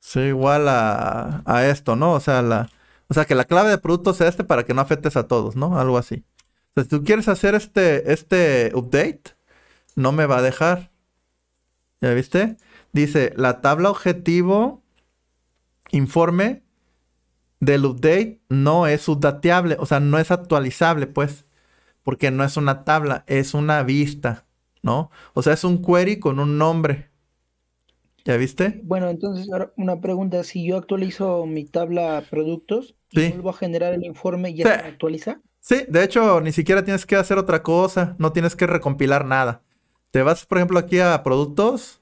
[SPEAKER 1] sea igual a, esto, ¿no? O sea, la, o sea, que la clave de producto sea este para que no afectes a todos, ¿no? Algo así. si tú quieres hacer este, este update, no me va a dejar. ¿Ya viste? Dice, la tabla objetivo informe del update no es updateable, o sea, no es actualizable, pues, porque no es una tabla, es una vista, ¿no? O sea, es un query con un nombre. ¿Ya viste?
[SPEAKER 2] Bueno, entonces
[SPEAKER 1] ahora una pregunta, si yo actualizo mi tabla productos
[SPEAKER 2] vuelvo a generar el informe, ¿ya se actualiza?
[SPEAKER 1] Sí, de hecho, ni siquiera tienes que hacer otra cosa, no tienes que recompilar nada. Te vas, por ejemplo, aquí a productos,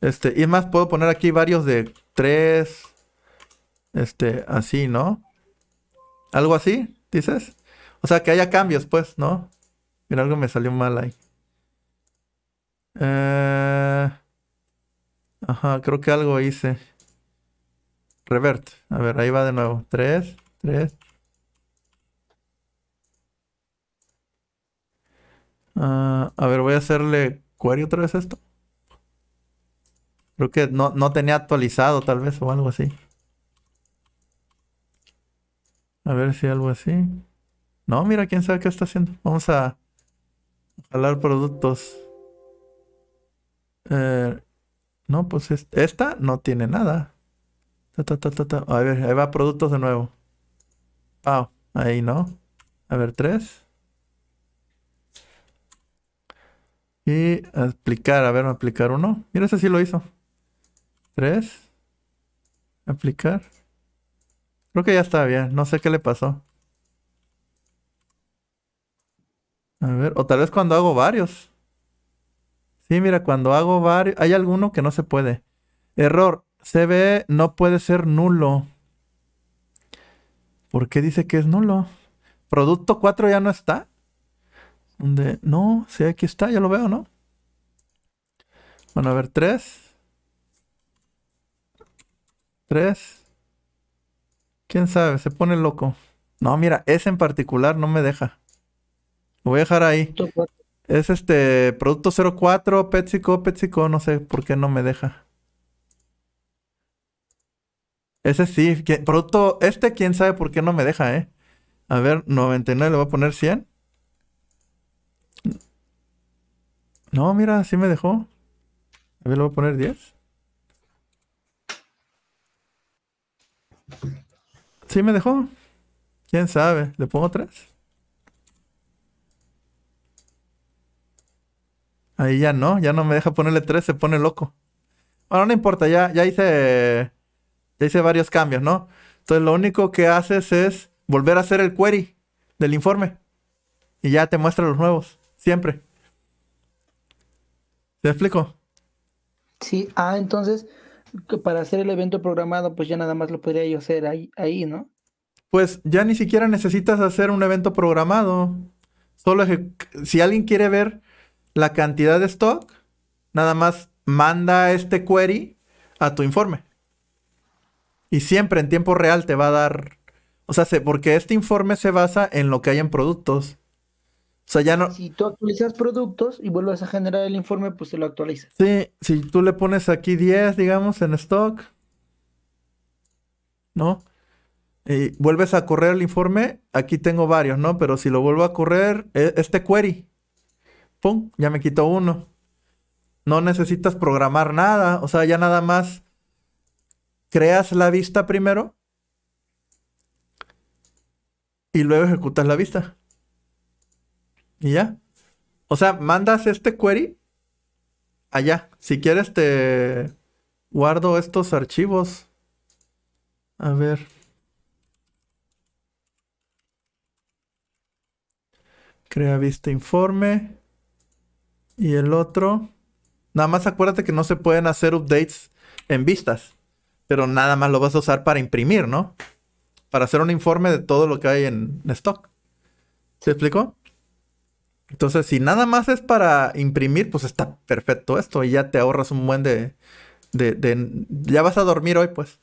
[SPEAKER 1] este, y más puedo poner aquí varios de tres, este, así, ¿no? Algo así, dices. O sea, que haya cambios, pues, ¿no? Mira, algo me salió mal ahí. Eh... Ajá, creo que algo hice. Revert. A ver, ahí va de nuevo. 3, 3. Ah, a ver, voy a hacerle query otra vez esto. Creo que no, no tenía actualizado tal vez o algo así. A ver si algo así. No, mira, quién sabe qué está haciendo. Vamos a jalar productos. Eh, no, pues esta no tiene nada. a ver, ahí va productos de nuevo. Pau, ahí no. A ver, tres. Y aplicar, a ver, aplicar uno. Mira, ese sí lo hizo. Tres. Aplicar. Creo que ya está bien. No sé qué le pasó. A ver, o tal vez cuando hago varios. Sí, mira, cuando hago varios, hay alguno que no se puede. Error, ve no puede ser nulo. ¿Por qué dice que es nulo? ¿Producto 4 ya no está? ¿Dónde? No, sí, aquí está, ya lo veo, ¿no? Bueno, a ver, 3. 3. ¿Quién sabe? Se pone loco. No, mira, ese en particular no me deja. Lo voy a dejar ahí. Es este producto 04, Petsico, Petsico... no sé por qué no me deja. Ese sí, que, producto, este quién sabe por qué no me deja, ¿eh? A ver, 99 le voy a poner 100. No, mira, sí me dejó. A ver, le voy a poner 10. Sí me dejó. ¿Quién sabe? ¿Le pongo 3? Ahí ya no, ya no me deja ponerle 3, se pone loco. Bueno, no importa, ya, ya hice. Ya hice varios cambios, ¿no? Entonces lo único que haces es volver a hacer el query del informe. Y ya te muestra los nuevos. Siempre. ¿Te explico?
[SPEAKER 2] Sí, ah, entonces, para hacer el evento programado, pues ya nada más lo podría yo hacer ahí, ahí ¿no?
[SPEAKER 1] Pues ya ni siquiera necesitas hacer un evento programado. Solo si alguien quiere ver la cantidad de stock, nada más manda este query a tu informe. Y siempre en tiempo real te va a dar. O sea, porque este informe se basa en lo que hay en productos. O sea, ya no. Si tú actualizas
[SPEAKER 2] productos y vuelves a generar el informe, pues se lo actualiza.
[SPEAKER 1] Sí, si tú le pones aquí 10, digamos, en stock, ¿no? Y vuelves a correr el informe, aquí tengo varios, ¿no? Pero si lo vuelvo a correr, e, este query ya me quito uno. No necesitas programar nada, o sea, ya nada más creas la vista primero y luego ejecutas la vista. Y ya. O sea, mandas este query allá. Si quieres te guardo estos archivos. A ver. Crea vista informe. Y el otro. Nada más acuérdate que no se pueden hacer updates en vistas. Pero nada más lo vas a usar para imprimir, ¿no? Para hacer un informe de todo lo que hay en stock. ¿Se explicó? Entonces, si nada más es para imprimir, pues está perfecto esto. Y ya te ahorras un buen de, de, ya vas a dormir hoy, pues.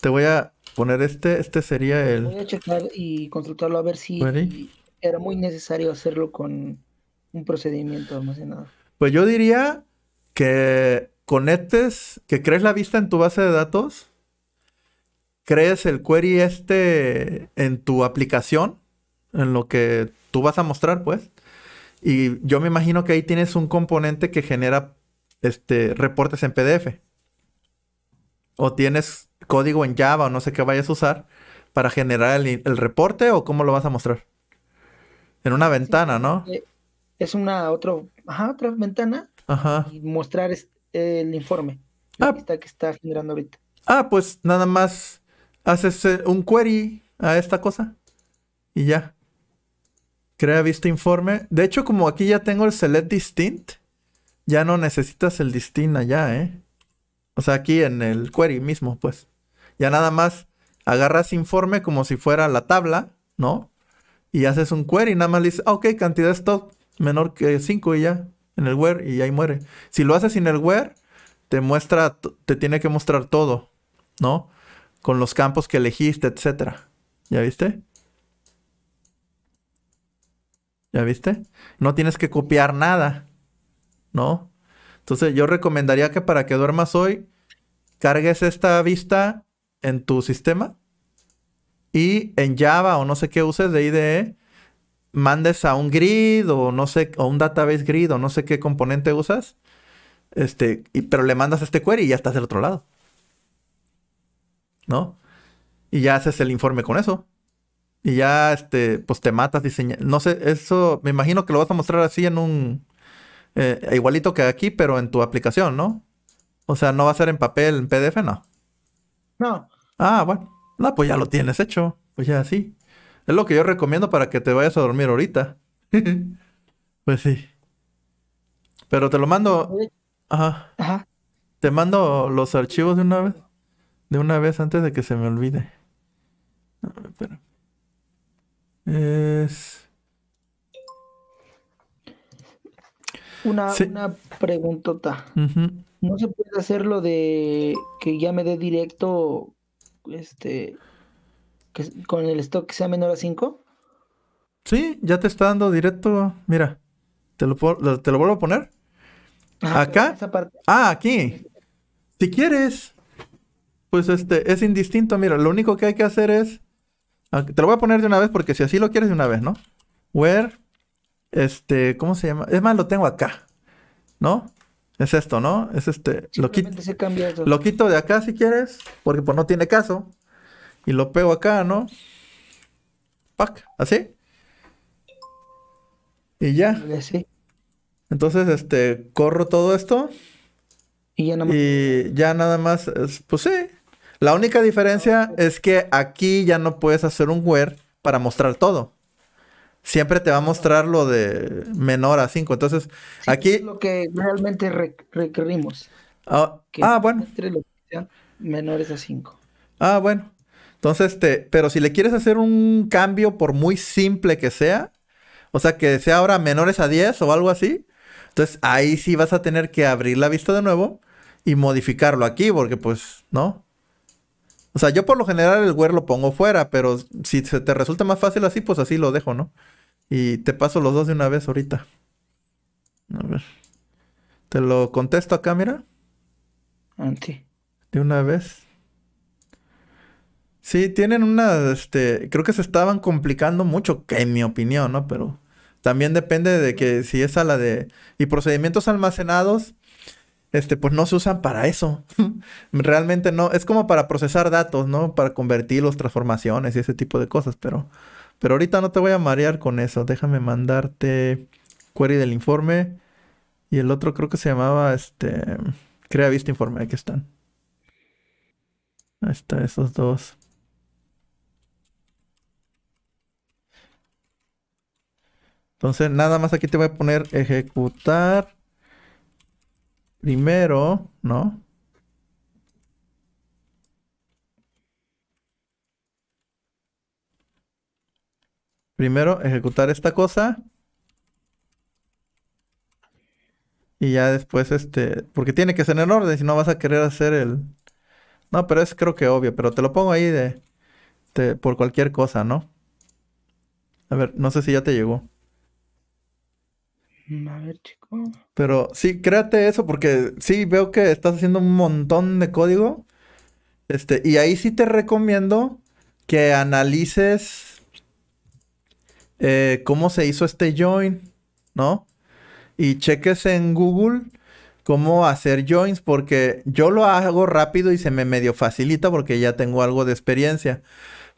[SPEAKER 1] Te voy a poner este. Este sería el. Voy
[SPEAKER 2] a checar y consultarlo a ver si era muy necesario hacerlo con un procedimiento almacenado.
[SPEAKER 1] Pues yo diría que conectes, que crees la vista en tu base de datos, crees el query este en tu aplicación, en lo que tú vas a mostrar, pues. Y yo me imagino que ahí tienes un componente que genera este, reportes en PDF. O tienes código en Java o no sé qué vayas a usar para generar el, reporte o cómo lo vas a mostrar. En una ventana, sí, ¿no? Eh, es una
[SPEAKER 2] otro, ajá, otra ventana ajá. y mostrar el informe ah. que,
[SPEAKER 1] está, generando ahorita. Ah, pues nada más haces eh, un query a esta cosa y ya. Crea visto informe. De hecho, como aquí ya tengo el select distinct, ya no necesitas el distinct allá, ¿eh? O sea, aquí en el query mismo, pues. Ya nada más agarras informe como si fuera la tabla, ¿no? Y haces un query, nada más le dices, ah, ok, cantidad de stock menor que 5 y ya, en el where y ahí muere. Si lo haces sin el where, te muestra, te tiene que mostrar todo, ¿no? Con los campos que elegiste, etcétera. ¿Ya viste? ¿Ya viste? No tienes que copiar nada, ¿no? Entonces yo recomendaría que para que duermas hoy, cargues esta vista en tu sistema y en Java o no sé qué uses de IDE, mandes a un grid o no sé, o un database grid o no sé qué componente usas, este, y, pero le mandas este query y ya estás del otro lado. ¿No? Y ya haces el informe con eso. Y ya, este, pues te matas diseñando. No sé, eso me imagino que lo vas a mostrar así en un... Eh, igualito que aquí, pero en tu aplicación, ¿no? O sea, no va a ser en papel, en PDF, no. No. Ah, bueno. No, pues ya lo tienes hecho. Pues ya sí. Es lo que yo recomiendo para que te vayas a dormir ahorita. pues sí. Pero te lo mando. Ajá. Te mando los archivos de una vez. De una vez antes de que se me olvide. espera. Es.
[SPEAKER 2] Una, una preguntota. ¿No se puede hacer lo de que ya me dé directo este con el stock
[SPEAKER 1] que sea menor a 5. Sí, ya te está dando directo. Mira, te lo, te lo vuelvo a poner. Ah, acá. Ah, aquí. Si quieres, pues este es indistinto. Mira, lo único que hay que hacer es. Ah, te lo voy a poner de una vez porque si así lo quieres de una vez, ¿no? Where este, ¿cómo se llama? Es más, lo tengo acá, ¿no? Es esto, ¿no? Es este, lo quito, lo quito de acá si quieres, porque pues no tiene caso y lo pego acá, ¿no? Pac, así. Y ya. Entonces, este, corro todo esto. Y ya, y ya nada más, pues sí. La única diferencia es que aquí ya no puedes hacer un where para mostrar todo. Siempre te va a mostrar lo de menor a 5. Entonces, aquí... Es lo que realmente requerimos. ah, ah bueno. Menores a 5. Ah, bueno. Entonces, este, pero si le quieres hacer un cambio, por muy simple que sea, o sea, que sea ahora menores a 10 o algo así, entonces ahí sí vas a tener que abrir la vista de nuevo y modificarlo aquí, porque pues, ¿no? O sea, yo por lo general el where lo pongo fuera, pero si se te resulta más fácil así, pues así lo dejo, ¿no? Y te paso los dos de una vez ahorita. A ver. Te lo contesto acá, mira. Ah, sí. De una vez. Sí, tienen una, este, creo que se estaban complicando mucho, que en mi opinión, ¿no? Pero también depende de que si es a la de... Y procedimientos almacenados, este, pues no se usan para eso. Realmente no, es como para procesar datos, ¿no? Para convertirlos, transformaciones y ese tipo de cosas, pero... Pero ahorita no te voy a marear con eso. Déjame mandarte query del informe. Y el otro creo que se llamaba este. Crea vista informe. Aquí están. Ahí está, esos dos. Entonces, nada más aquí te voy a poner ejecutar primero, ¿no? Primero ejecutar esta cosa. Y ya después este, porque tiene que ser en orden, si no vas a querer hacer el... No, pero es creo que obvio, pero te lo pongo ahí de por cualquier cosa, ¿no? A ver, no sé si ya te llegó. Mm, a ver, chico. Pero sí, créate eso porque sí veo que estás haciendo un montón de código. Este, y ahí sí te recomiendo que analices eh, cómo se hizo este join, ¿no? Y cheques en Google cómo hacer joins porque yo lo hago rápido y se me medio facilita porque ya tengo algo de experiencia.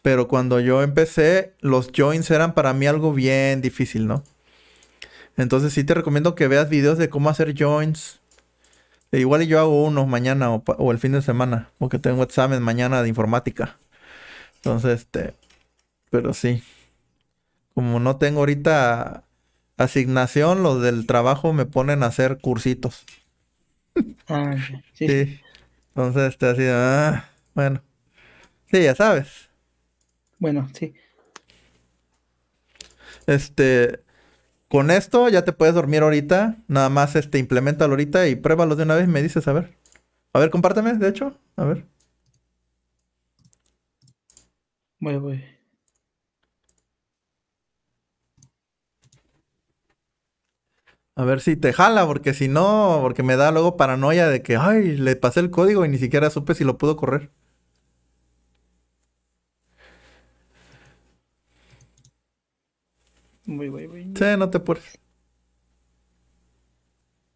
[SPEAKER 1] Pero cuando yo empecé, los joins eran para mí algo bien difícil, ¿no? Entonces sí te recomiendo que veas videos de cómo hacer joins. Eh, igual yo hago uno mañana o, el fin de semana, porque tengo examen mañana de informática. Entonces, este, pero sí. Como no tengo ahorita asignación, los del trabajo me ponen a hacer cursitos. Ah, sí. sí. Entonces, este, así, ah, bueno. Sí, ya sabes. Bueno, sí. Este, con esto ya te puedes dormir ahorita. Nada más este, implementalo ahorita y pruébalo de una vez me dices, a ver. A ver, compárteme, de hecho.
[SPEAKER 2] A ver. Voy,
[SPEAKER 1] voy. A ver si te jala, porque si no, porque me da luego paranoia de que, ay, le pasé el código y ni siquiera supe si lo pudo correr. Sí, no te pures.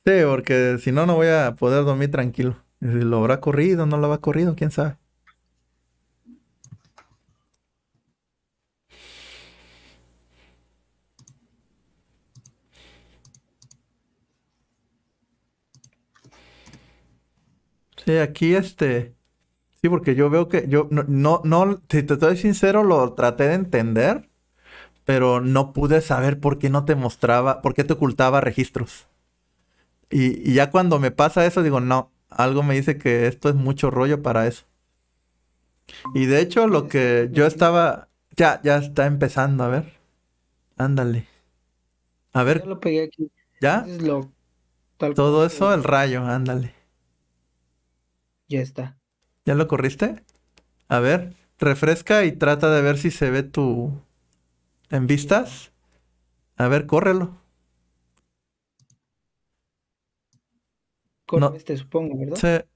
[SPEAKER 1] Sí, porque si no, no voy a poder dormir tranquilo. lo habrá corrido, no lo habrá corrido, quién sabe. Sí, aquí este. Sí, porque yo veo que yo no, no si te estoy sincero, lo traté de entender pero no pude saber por qué no te mostraba, por qué te ocultaba registros. Y, ya cuando me pasa eso, digo, no, algo me dice que esto es mucho rollo para eso. Y de hecho, lo que yo estaba. Ya, ya está empezando, a ver. Ándale. A ver. Ya lo pegué aquí. ¿Ya? Todo eso, el rayo, ándale. Ya está. ¿Ya lo corriste? A ver, refresca y trata de ver si se ve tu, en vistas. A ver, córrelo. Con no, este, supongo, ¿verdad?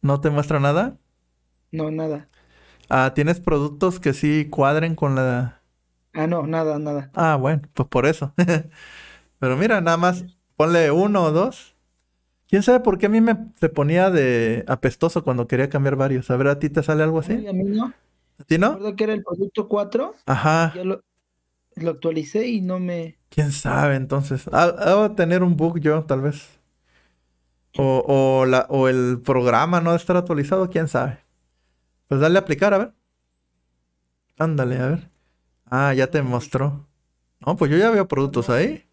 [SPEAKER 1] ¿No te muestra nada? No, nada. Ah, ¿tienes productos que sí cuadren con la.
[SPEAKER 2] Ah, no, nada, nada.
[SPEAKER 1] Ah, bueno, pues por eso. Pero mira, nada más ponle uno o dos. ¿Quién sabe por qué a mí me se ponía de apestoso cuando quería cambiar varios? A ver, ¿a ti te sale algo así? a mí no.
[SPEAKER 2] ¿Sí, no? Recuerdo que era el producto 4. Ajá. yo lo, actualicé y no me.
[SPEAKER 1] Quién sabe, entonces. Ah, a tener un bug yo, tal vez. O, la, o el programa no estar actualizado, quién sabe. Pues dale a aplicar, a ver. Ándale, a ver. Ah, ya te mostró. No, pues yo ya veo productos ahí.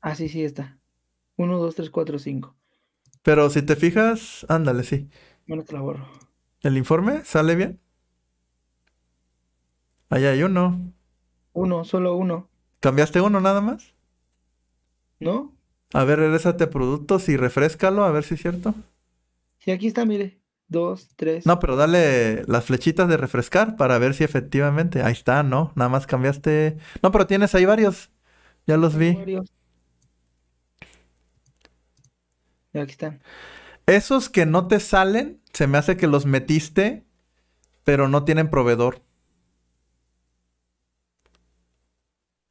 [SPEAKER 2] Ah, sí, sí, está. 1, 2, 3, 4, 5.
[SPEAKER 1] Pero si te fijas, ándale, sí. Bueno, te la borro. ¿El informe sale bien? Ahí hay uno. Uno, solo uno. ¿Cambiaste uno nada más? ¿No? A ver, regresate productos y refrescalo, a ver si es cierto.
[SPEAKER 2] Sí, aquí está, mire. Dos,
[SPEAKER 1] tres. No, pero dale las flechitas de refrescar para ver si efectivamente. Ahí está, ¿no? Nada más cambiaste. No, pero tienes ahí varios. Ya los vi. Varios. Aquí están. Esos que no te salen, se me hace que los metiste, pero no tienen proveedor.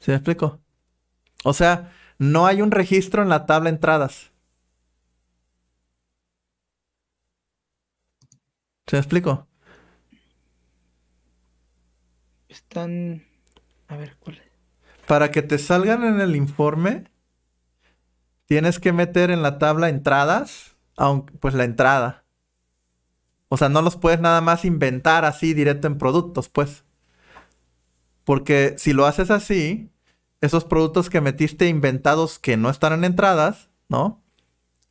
[SPEAKER 1] ¿Se explico? O sea, no hay un registro en la tabla entradas. ¿Se explico?
[SPEAKER 2] Están. A ver, ¿cuál
[SPEAKER 1] es? Para que te salgan en el informe, tienes que meter en la tabla entradas, aunque, pues la entrada. O sea, no los puedes nada más inventar así directo en productos, pues. Porque si lo haces así, esos productos que metiste inventados que no están en entradas, ¿no?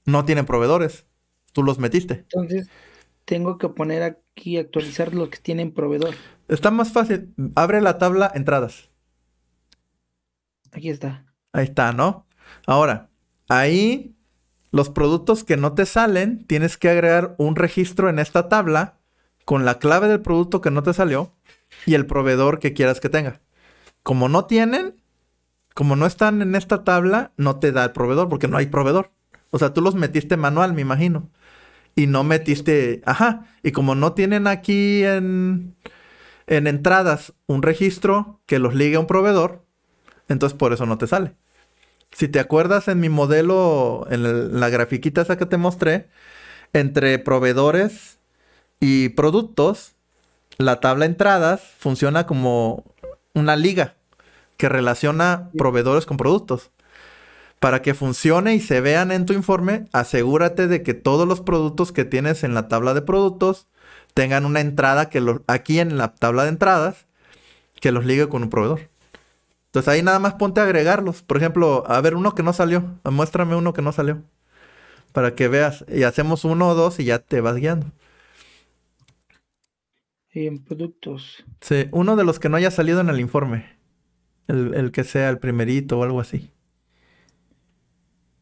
[SPEAKER 1] No tienen proveedores. Tú los metiste.
[SPEAKER 2] Entonces, tengo que poner aquí actualizar los que tienen proveedor.
[SPEAKER 1] Está más fácil. Abre la tabla entradas. Aquí está. Ahí está, ¿no? Ahora, ahí los productos que no te salen, tienes que agregar un registro en esta tabla con la clave del producto que no te salió y el proveedor que quieras que tenga. Como no tienen, como no están en esta tabla, no te da el proveedor porque no hay proveedor. O sea, tú los metiste manual, me imagino. Y no metiste, ajá, y como no tienen aquí en, entradas un registro que los ligue a un proveedor, entonces por eso no te sale. Si te acuerdas en mi modelo, en, en la grafiquita esa que te mostré, entre proveedores y productos, la tabla entradas funciona como una liga que relaciona proveedores con productos. Para que funcione y se vean en tu informe, asegúrate de que todos los productos que tienes en la tabla de productos tengan una entrada que aquí en la tabla de entradas que los ligue con un proveedor. Entonces ahí nada más ponte a agregarlos. Por ejemplo, a ver uno que no salió. Muéstrame uno que no salió. Para que veas. Y hacemos uno o dos y ya te vas guiando.
[SPEAKER 2] Y en productos.
[SPEAKER 1] Sí, uno de los que no haya salido en el informe. El, que sea el primerito o algo así.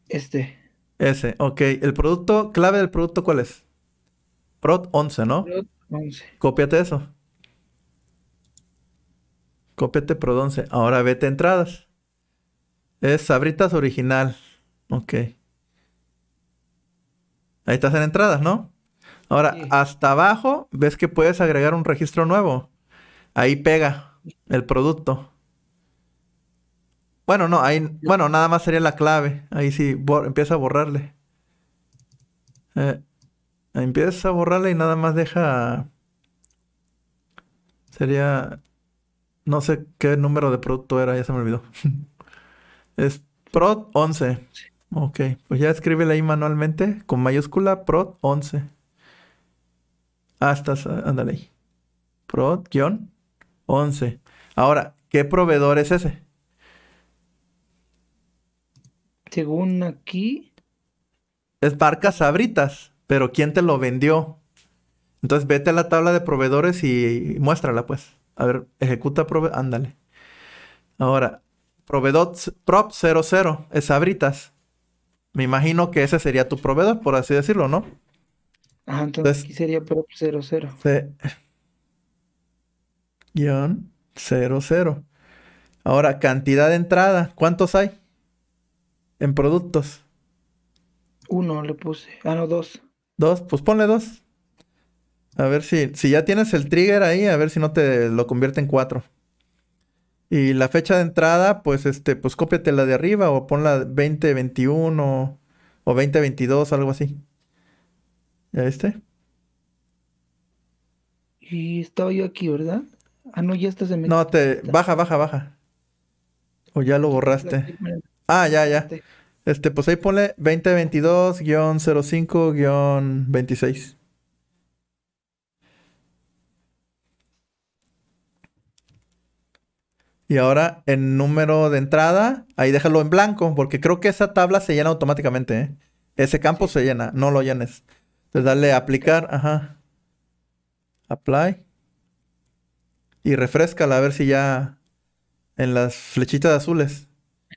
[SPEAKER 1] Este. Ese, ok. ¿El producto, clave del producto cuál es? Prod 11, ¿no? Prod 11. Cópiate eso. Cópiate Prod 11. Ahora vete a entradas. Es Sabritas original. Ok. Ahí estás en entradas, ¿no? Ahora, hasta abajo ves que puedes agregar un registro nuevo. Ahí pega el producto. Bueno, no, ahí, bueno, nada más sería la clave. Ahí sí, empieza a borrarle. Eh, empieza a borrarle y nada más deja. Sería. No sé qué número de producto era, ya se me olvidó. es prod 11. Ok, pues ya escríbele ahí manualmente con mayúscula prod 11. Hasta, ah, ah, ándale ahí. Prod-11. Ahora, ¿qué proveedor es ese? Según aquí. Es barca sabritas, pero ¿quién te lo vendió? Entonces vete a la tabla de proveedores y muéstrala, pues. A ver, ejecuta prove. Ándale. Ahora, proveedor prop 00 es sabritas. Me imagino que ese sería tu proveedor, por así decirlo, ¿no?
[SPEAKER 2] Ah, entonces, aquí sería prop 00.
[SPEAKER 1] 00. Ahora, cantidad de entrada. ¿Cuántos hay? en productos. Uno le puse. Ah, no, dos. Dos, pues ponle dos. A ver si, si ya tienes el trigger ahí, a ver si no te lo convierte en cuatro. Y la fecha de entrada, pues este, pues cópiate la de arriba o ponla 2021 o 2022, algo así. ¿Ya viste?
[SPEAKER 2] Y estaba yo aquí, ¿verdad? Ah, no,
[SPEAKER 1] ya estás en No, te. Baja, baja, baja. O ya lo borraste. Ah, ya, ya. Este, este pues ahí ponle 2022-05-26. Y ahora en número de entrada, ahí déjalo en blanco, porque creo que esa tabla se llena automáticamente. ¿eh? Ese campo se llena, no lo llenes. Entonces dale aplicar, ajá. Apply. Y refrescala a ver si ya en las flechitas azules.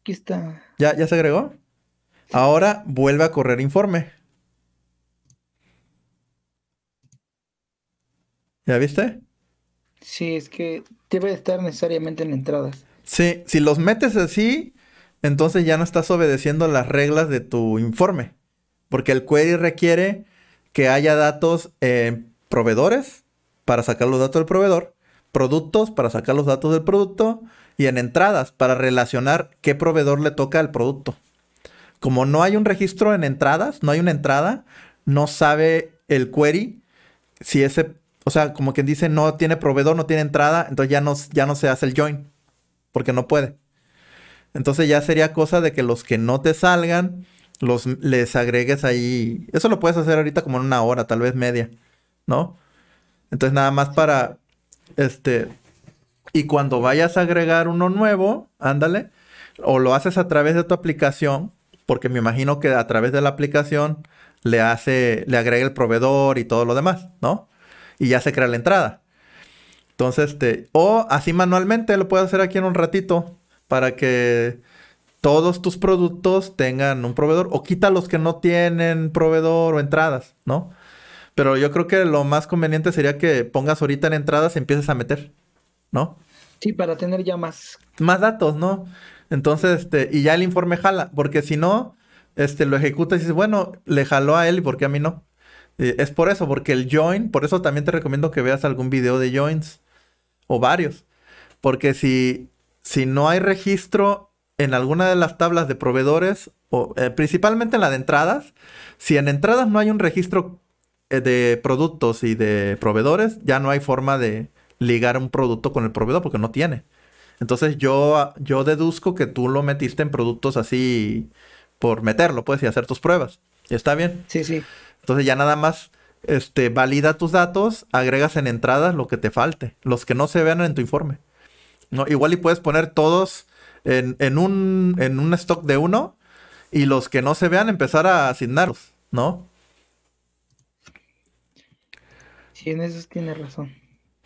[SPEAKER 2] Aquí está.
[SPEAKER 1] ¿Ya, ya se agregó? Ahora vuelve a correr informe. ¿Ya viste? Sí,
[SPEAKER 2] es que debe estar necesariamente en entradas.
[SPEAKER 1] Sí, si los metes así, entonces ya no estás obedeciendo las reglas de tu informe. Porque el query requiere que haya datos en eh, proveedores para sacar los datos del proveedor, productos para sacar los datos del producto, y en entradas para relacionar qué proveedor le toca al producto. Como no hay un registro en entradas, no hay una entrada, no sabe el query si ese, o sea, como quien dice, no tiene proveedor, no tiene entrada, entonces ya no, ya no se hace el join, porque no puede. Entonces ya sería cosa de que los que no te salgan, los, les agregues ahí. Eso lo puedes hacer ahorita como en una hora, tal vez media, ¿no? Entonces nada más para, este, y cuando vayas a agregar uno nuevo, ándale, o lo haces a través de tu aplicación, porque me imagino que a través de la aplicación le hace, le agrega el proveedor y todo lo demás, ¿no? Y ya se crea la entrada. Entonces, este, o así manualmente lo puedes hacer aquí en un ratito para que todos tus productos tengan un proveedor o quita los que no tienen proveedor o entradas, ¿no? Pero yo creo que lo más conveniente sería que pongas ahorita en entradas y empieces a meter. ¿no? Sí, para tener ya más. Más datos, ¿no? Entonces, este, y ya el informe jala, porque si no, este, lo ejecuta y dices, bueno, le jaló a él y por qué a mí no. Eh, es por eso, porque el join, por eso también te recomiendo que veas algún video de joins o varios. Porque si, si no hay registro en alguna de las tablas de proveedores, o eh, principalmente en la de entradas, si en entradas no hay un registro eh, de productos y de proveedores, ya no hay forma de, ligar un producto con el proveedor porque no tiene. Entonces yo, yo deduzco que tú lo metiste en productos así por meterlo, puedes y hacer tus pruebas. ¿Está bien? Sí, sí. Entonces ya nada más este, valida tus datos, agregas en entradas lo que te falte, los que no se vean en tu informe. No, igual y puedes poner todos en, un, en un stock de uno y los que no se vean empezar a asignarlos, ¿no?
[SPEAKER 2] Sí, en eso tienes razón.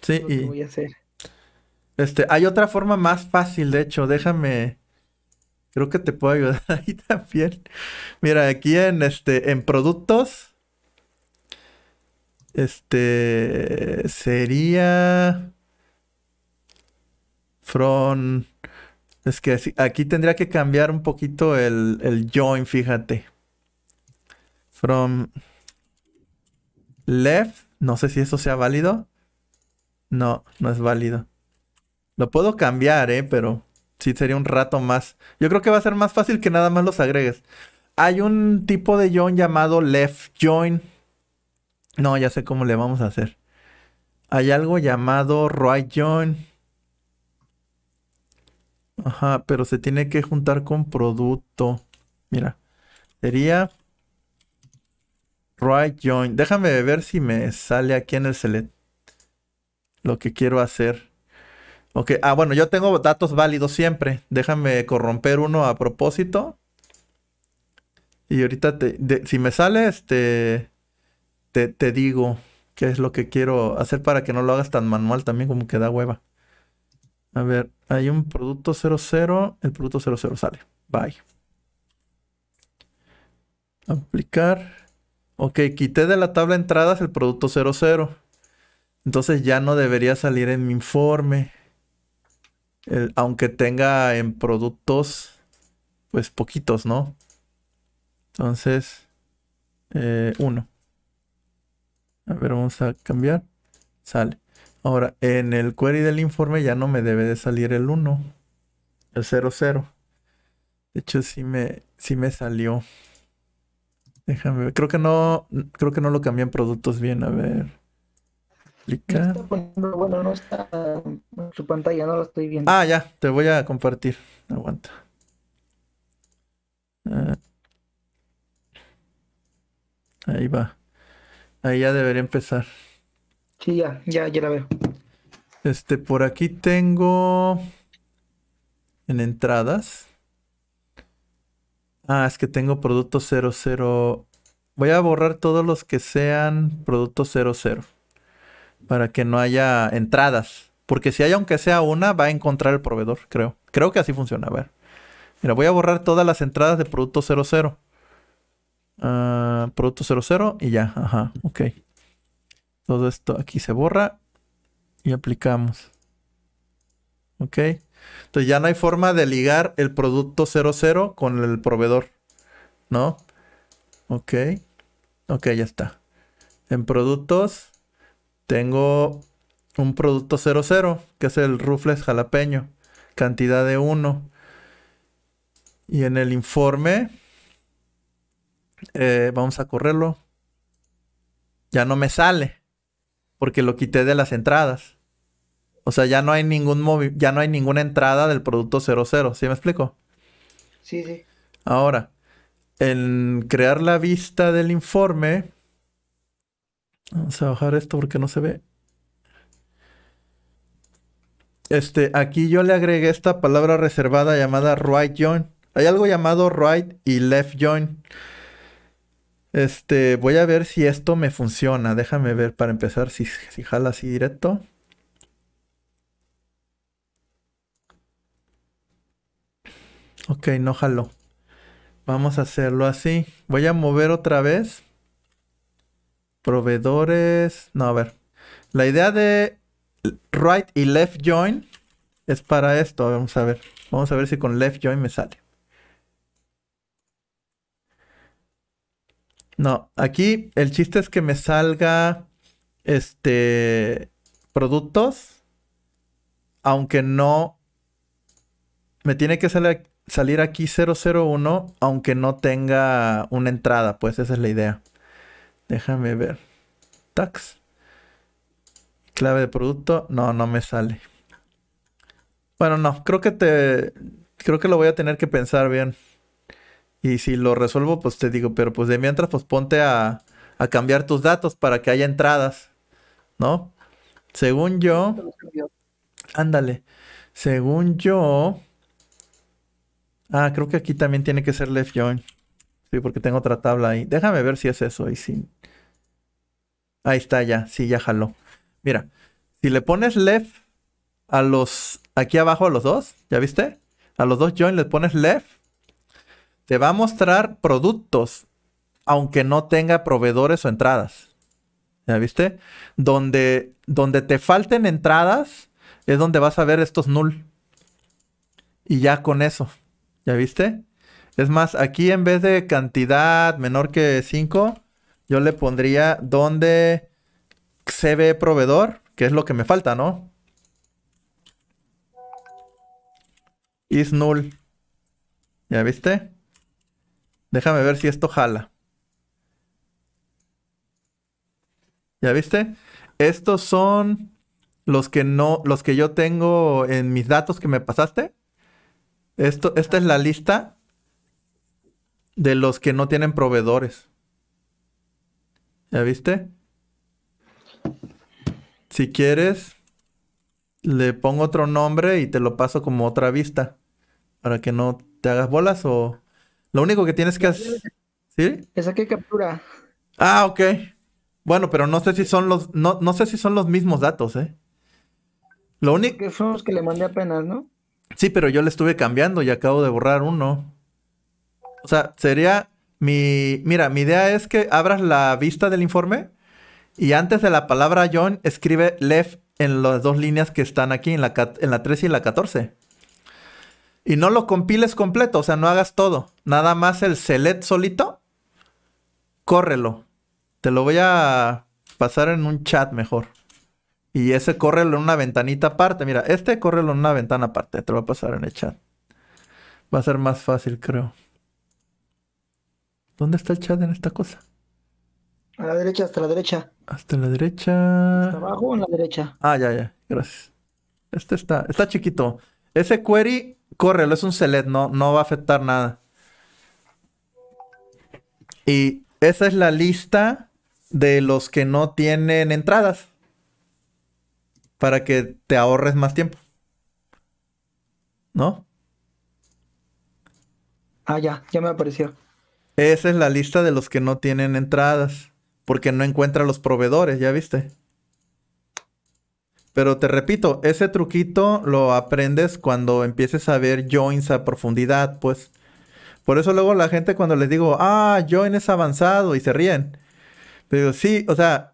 [SPEAKER 2] Sí, y voy a hacer.
[SPEAKER 1] Este, hay otra forma más fácil, de hecho, déjame. Creo que te puedo ayudar ahí también. Mira, aquí en este, en productos. Este sería from. Es que aquí tendría que cambiar un poquito el, el join, fíjate. From left. No sé si eso sea válido. No, no es válido. Lo puedo cambiar, ¿eh? Pero sí sería un rato más. Yo creo que va a ser más fácil que nada más los agregues. Hay un tipo de join llamado left join. No, ya sé cómo le vamos a hacer. Hay algo llamado right join. Ajá, pero se tiene que juntar con producto. Mira, sería right join. Déjame ver si me sale aquí en el select lo que quiero hacer. Ok, ah, bueno, yo tengo datos válidos siempre. Déjame corromper uno a propósito. Y ahorita, si me sale, este, te, te, digo qué es lo que quiero hacer para que no lo hagas tan manual también como que da hueva. A ver, hay un producto 00, el producto 00 sale. Bye. Aplicar. Ok, quité de la tabla entradas el producto 00. Entonces ya no debería salir en mi informe. aunque tenga en productos, pues poquitos, ¿no? Entonces, 1. Eh, uno. A ver, vamos a cambiar. Sale. Ahora, en el query del informe ya no me debe de salir el 1. El 00. De hecho, sí me, sí me salió. Déjame ver. Creo que no. Creo que no lo cambié en productos bien. A ver
[SPEAKER 2] bueno, no está en su pantalla, no lo estoy viendo. Ah, ya,
[SPEAKER 1] te voy a compartir. Aguanta. Ah. Ahí va. Ahí ya debería empezar.
[SPEAKER 2] Sí, ya, ya, ya la veo.
[SPEAKER 1] Este, por aquí tengo en entradas. Ah, es que tengo producto 00. Voy a borrar todos los que sean producto 00 para que no haya entradas. Porque si hay aunque sea una, va a encontrar el proveedor, creo. Creo que así funciona. A ver. Mira, voy a borrar todas las entradas de producto 00. Ah, producto 00 y ya. Ajá, ok. Todo esto aquí se borra y aplicamos. Ok. Entonces ya no hay forma de ligar el producto 00 con el proveedor. ¿No? Ok. Ok, ya está. En productos tengo un producto 00, que es el Rufles jalapeño, cantidad de 1. Y en el informe, eh, vamos a correrlo. Ya no me sale, porque lo quité de las entradas. O sea, ya no hay ningún móvil, ya no hay ninguna entrada del producto 00, ¿sí me explico? Sí, sí. Ahora, en crear la vista del informe, Vamos a bajar esto porque no se ve. Este, aquí yo le agregué esta palabra reservada llamada right join. Hay algo llamado right y left join. Este, voy a ver si esto me funciona. Déjame ver para empezar si, si jala así directo. Ok, no jalo. Vamos a hacerlo así. Voy a mover otra vez proveedores. No, a ver. La idea de right y left join es para esto. Vamos a ver. Vamos a ver si con left join me sale. No, aquí el chiste es que me salga este productos, aunque no me tiene que salir, salir aquí 001, aunque no tenga una entrada, pues esa es la idea. Déjame ver. Tax. Clave de producto. No, no me sale. Bueno, no, creo que te. Creo que lo voy a tener que pensar bien. Y si lo resuelvo, pues te digo, pero pues de mientras, pues ponte a, a cambiar tus datos para que haya entradas. ¿No? Según yo. Ándale. Según yo. Ah, creo que aquí también tiene que ser left join porque tengo otra tabla ahí. Déjame ver si es eso. Y Ahí está ya. Sí, ya jaló. Mira, si le pones left a los... Aquí abajo a los dos, ¿ya viste? A los dos join le pones left. Te va a mostrar productos, aunque no tenga proveedores o entradas. ¿Ya viste? Donde, donde te falten entradas es donde vas a ver estos null. Y ya con eso. ¿Ya viste? Es más, aquí en vez de cantidad menor que 5, yo le pondría donde se ve proveedor, que es lo que me falta, ¿no? Is null. ¿Ya viste? Déjame ver si esto jala. ¿Ya viste? Estos son los que no, los que yo tengo en mis datos que me pasaste. Esto, esta es la lista de los que no tienen proveedores. ¿Ya viste? Si quieres, le pongo otro nombre y te lo paso como otra vista. Para que no te hagas bolas o... Lo único que tienes que hacer... ¿Sí? esa que captura. Ah, ok. Bueno, pero no sé si son los... No, sé si son los mismos datos, ¿eh? Lo único... son los que le mandé apenas, ¿no? Sí, pero yo le estuve cambiando y acabo de borrar uno o sea, sería mi, mira, mi idea es que abras la vista del informe y antes de la palabra John escribe left en las dos líneas que están aquí, en la, en la 13 y la 14. Y no lo compiles completo, o sea, no hagas todo. Nada más el select solito, córrelo. Te lo voy a pasar en un chat mejor. Y ese córrelo en una ventanita aparte. Mira, este córrelo en una ventana aparte. Te lo voy a pasar en el chat. Va a ser más fácil, creo. ¿Dónde está el chat en esta cosa?
[SPEAKER 2] A la derecha, hasta
[SPEAKER 1] la derecha. Hasta la derecha. abajo o en la derecha. Ah, ya, ya. Gracias. Este está, está chiquito. Ese query, córrelo, es un select, no, no va a afectar nada. Y esa es la lista de los que no tienen entradas. Para que te ahorres más tiempo. ¿No? Ah, ya, ya me apareció. Esa es la lista de los que no tienen entradas, porque no encuentra los proveedores, ¿ya viste? Pero te repito, ese truquito lo aprendes cuando empieces a ver joins a profundidad, pues. Por eso luego la gente cuando les digo, ah, join es avanzado y se ríen. Pero sí, o sea,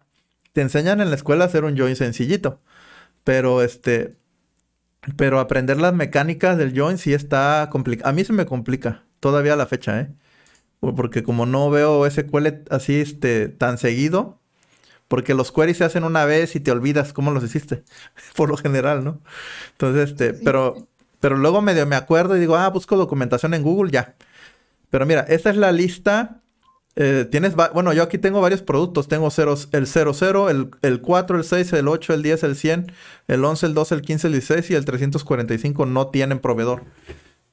[SPEAKER 1] te enseñan en la escuela a hacer un join sencillito. Pero este, pero aprender las mecánicas del join sí está complicado. A mí se me complica, todavía la fecha, ¿eh? porque como no veo SQL así este, tan seguido, porque los queries se hacen una vez y te olvidas cómo los hiciste, por lo general, ¿no? Entonces, este, pero, pero luego medio me acuerdo y digo, ah, busco documentación en Google, ya. Pero mira, esta es la lista. Eh, tienes, bueno, yo aquí tengo varios productos. Tengo ceros, el 00, el 4, el 6, el 8, el 10, el 100, el 11, el 12, el 15, el 16 y el 345 no tienen proveedor.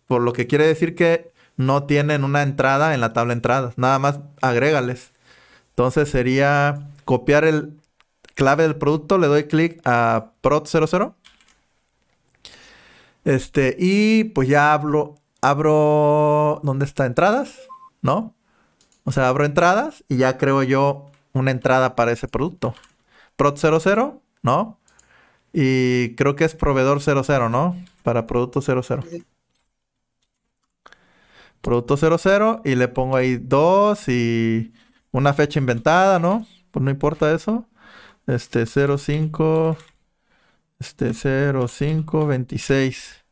[SPEAKER 1] Por lo que quiere decir que no tienen una entrada en la tabla de entradas. Nada más agrégales. Entonces sería copiar el clave del producto. Le doy clic a prot00. Este, y pues ya abro, abro, ¿dónde está? Entradas, ¿no? O sea, abro entradas y ya creo yo una entrada para ese producto. Prot00, ¿no? Y creo que es proveedor 00, ¿no? Para producto 00 producto 00 y le pongo ahí 2 y una fecha inventada, ¿no? Pues no importa eso. Este 05 este 0526.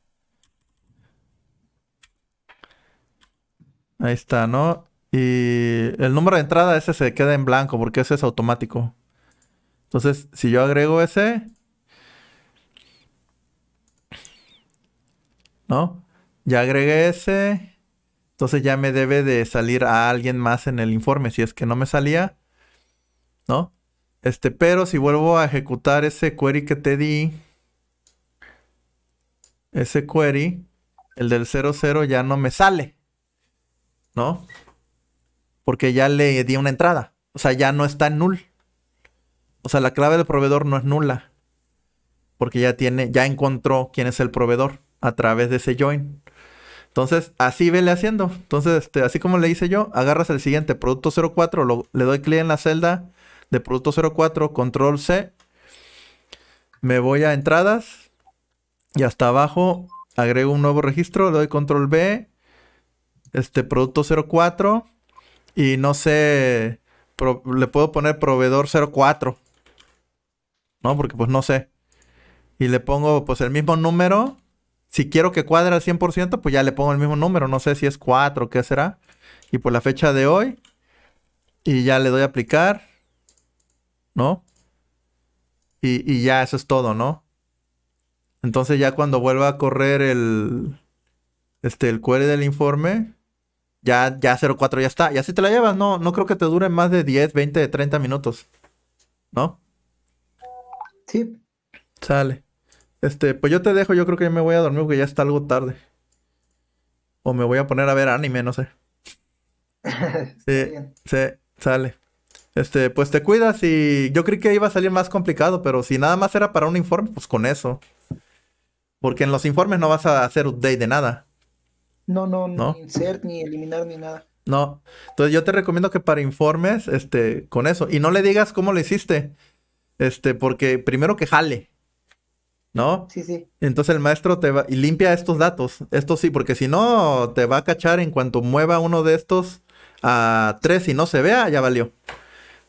[SPEAKER 1] Ahí está, ¿no? Y el número de entrada ese se queda en blanco porque ese es automático. Entonces, si yo agrego ese, ¿no? Ya agregué ese. Entonces ya me debe de salir a alguien más en el informe. Si es que no me salía, ¿no? Este, pero si vuelvo a ejecutar ese query que te di, ese query, el del 00 ya no me sale, ¿no? Porque ya le di una entrada. O sea, ya no está en null. O sea, la clave del proveedor no es nula. Porque ya tiene, ya encontró quién es el proveedor a través de ese join. Entonces, así vele haciendo. Entonces, este, así como le hice yo, agarras el siguiente, producto 04, le doy clic en la celda de producto 04, control C, me voy a entradas y hasta abajo agrego un nuevo registro, le doy control B, este producto 04 y no sé, le puedo poner proveedor 04, ¿no? Porque pues no sé. Y le pongo pues el mismo número si quiero que cuadre al 100%, pues ya le pongo el mismo número. No sé si es 4 qué será. Y por la fecha de hoy. Y ya le doy a aplicar. ¿No? Y, ya eso es todo, ¿no? Entonces ya cuando vuelva a correr el, este, el query del informe, ya, ya 04 ya está. Y así te la llevas. No, no creo que te dure más de 10, 20, 30 minutos. ¿No? Sí. Sale. Este, pues yo te dejo, yo creo que me voy a dormir porque ya está algo tarde. O me voy a poner a ver anime, no sé. sí, sale. Este, pues te cuidas y yo creí que iba a salir más complicado, pero si nada más era para un informe, pues con eso. Porque en los informes no vas a hacer update de nada.
[SPEAKER 2] No, no, ¿No? ni insert, ni eliminar, ni nada.
[SPEAKER 1] No. Entonces yo te recomiendo que para informes, este, con eso. Y no le digas cómo lo hiciste. Este, porque primero que jale. ¿No? Sí, sí. Entonces el maestro te va y limpia estos datos. Esto sí, porque si no, te va a cachar en cuanto mueva uno de estos a tres y no se vea, ya valió.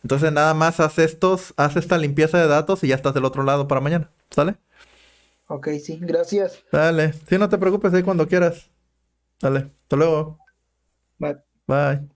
[SPEAKER 1] Entonces nada más haz estos, haz esta limpieza de datos y ya estás del otro lado para mañana. ¿Sale? Ok, sí, gracias. Dale, sí, no te preocupes ahí cuando quieras. Dale, hasta luego. Bye. Bye.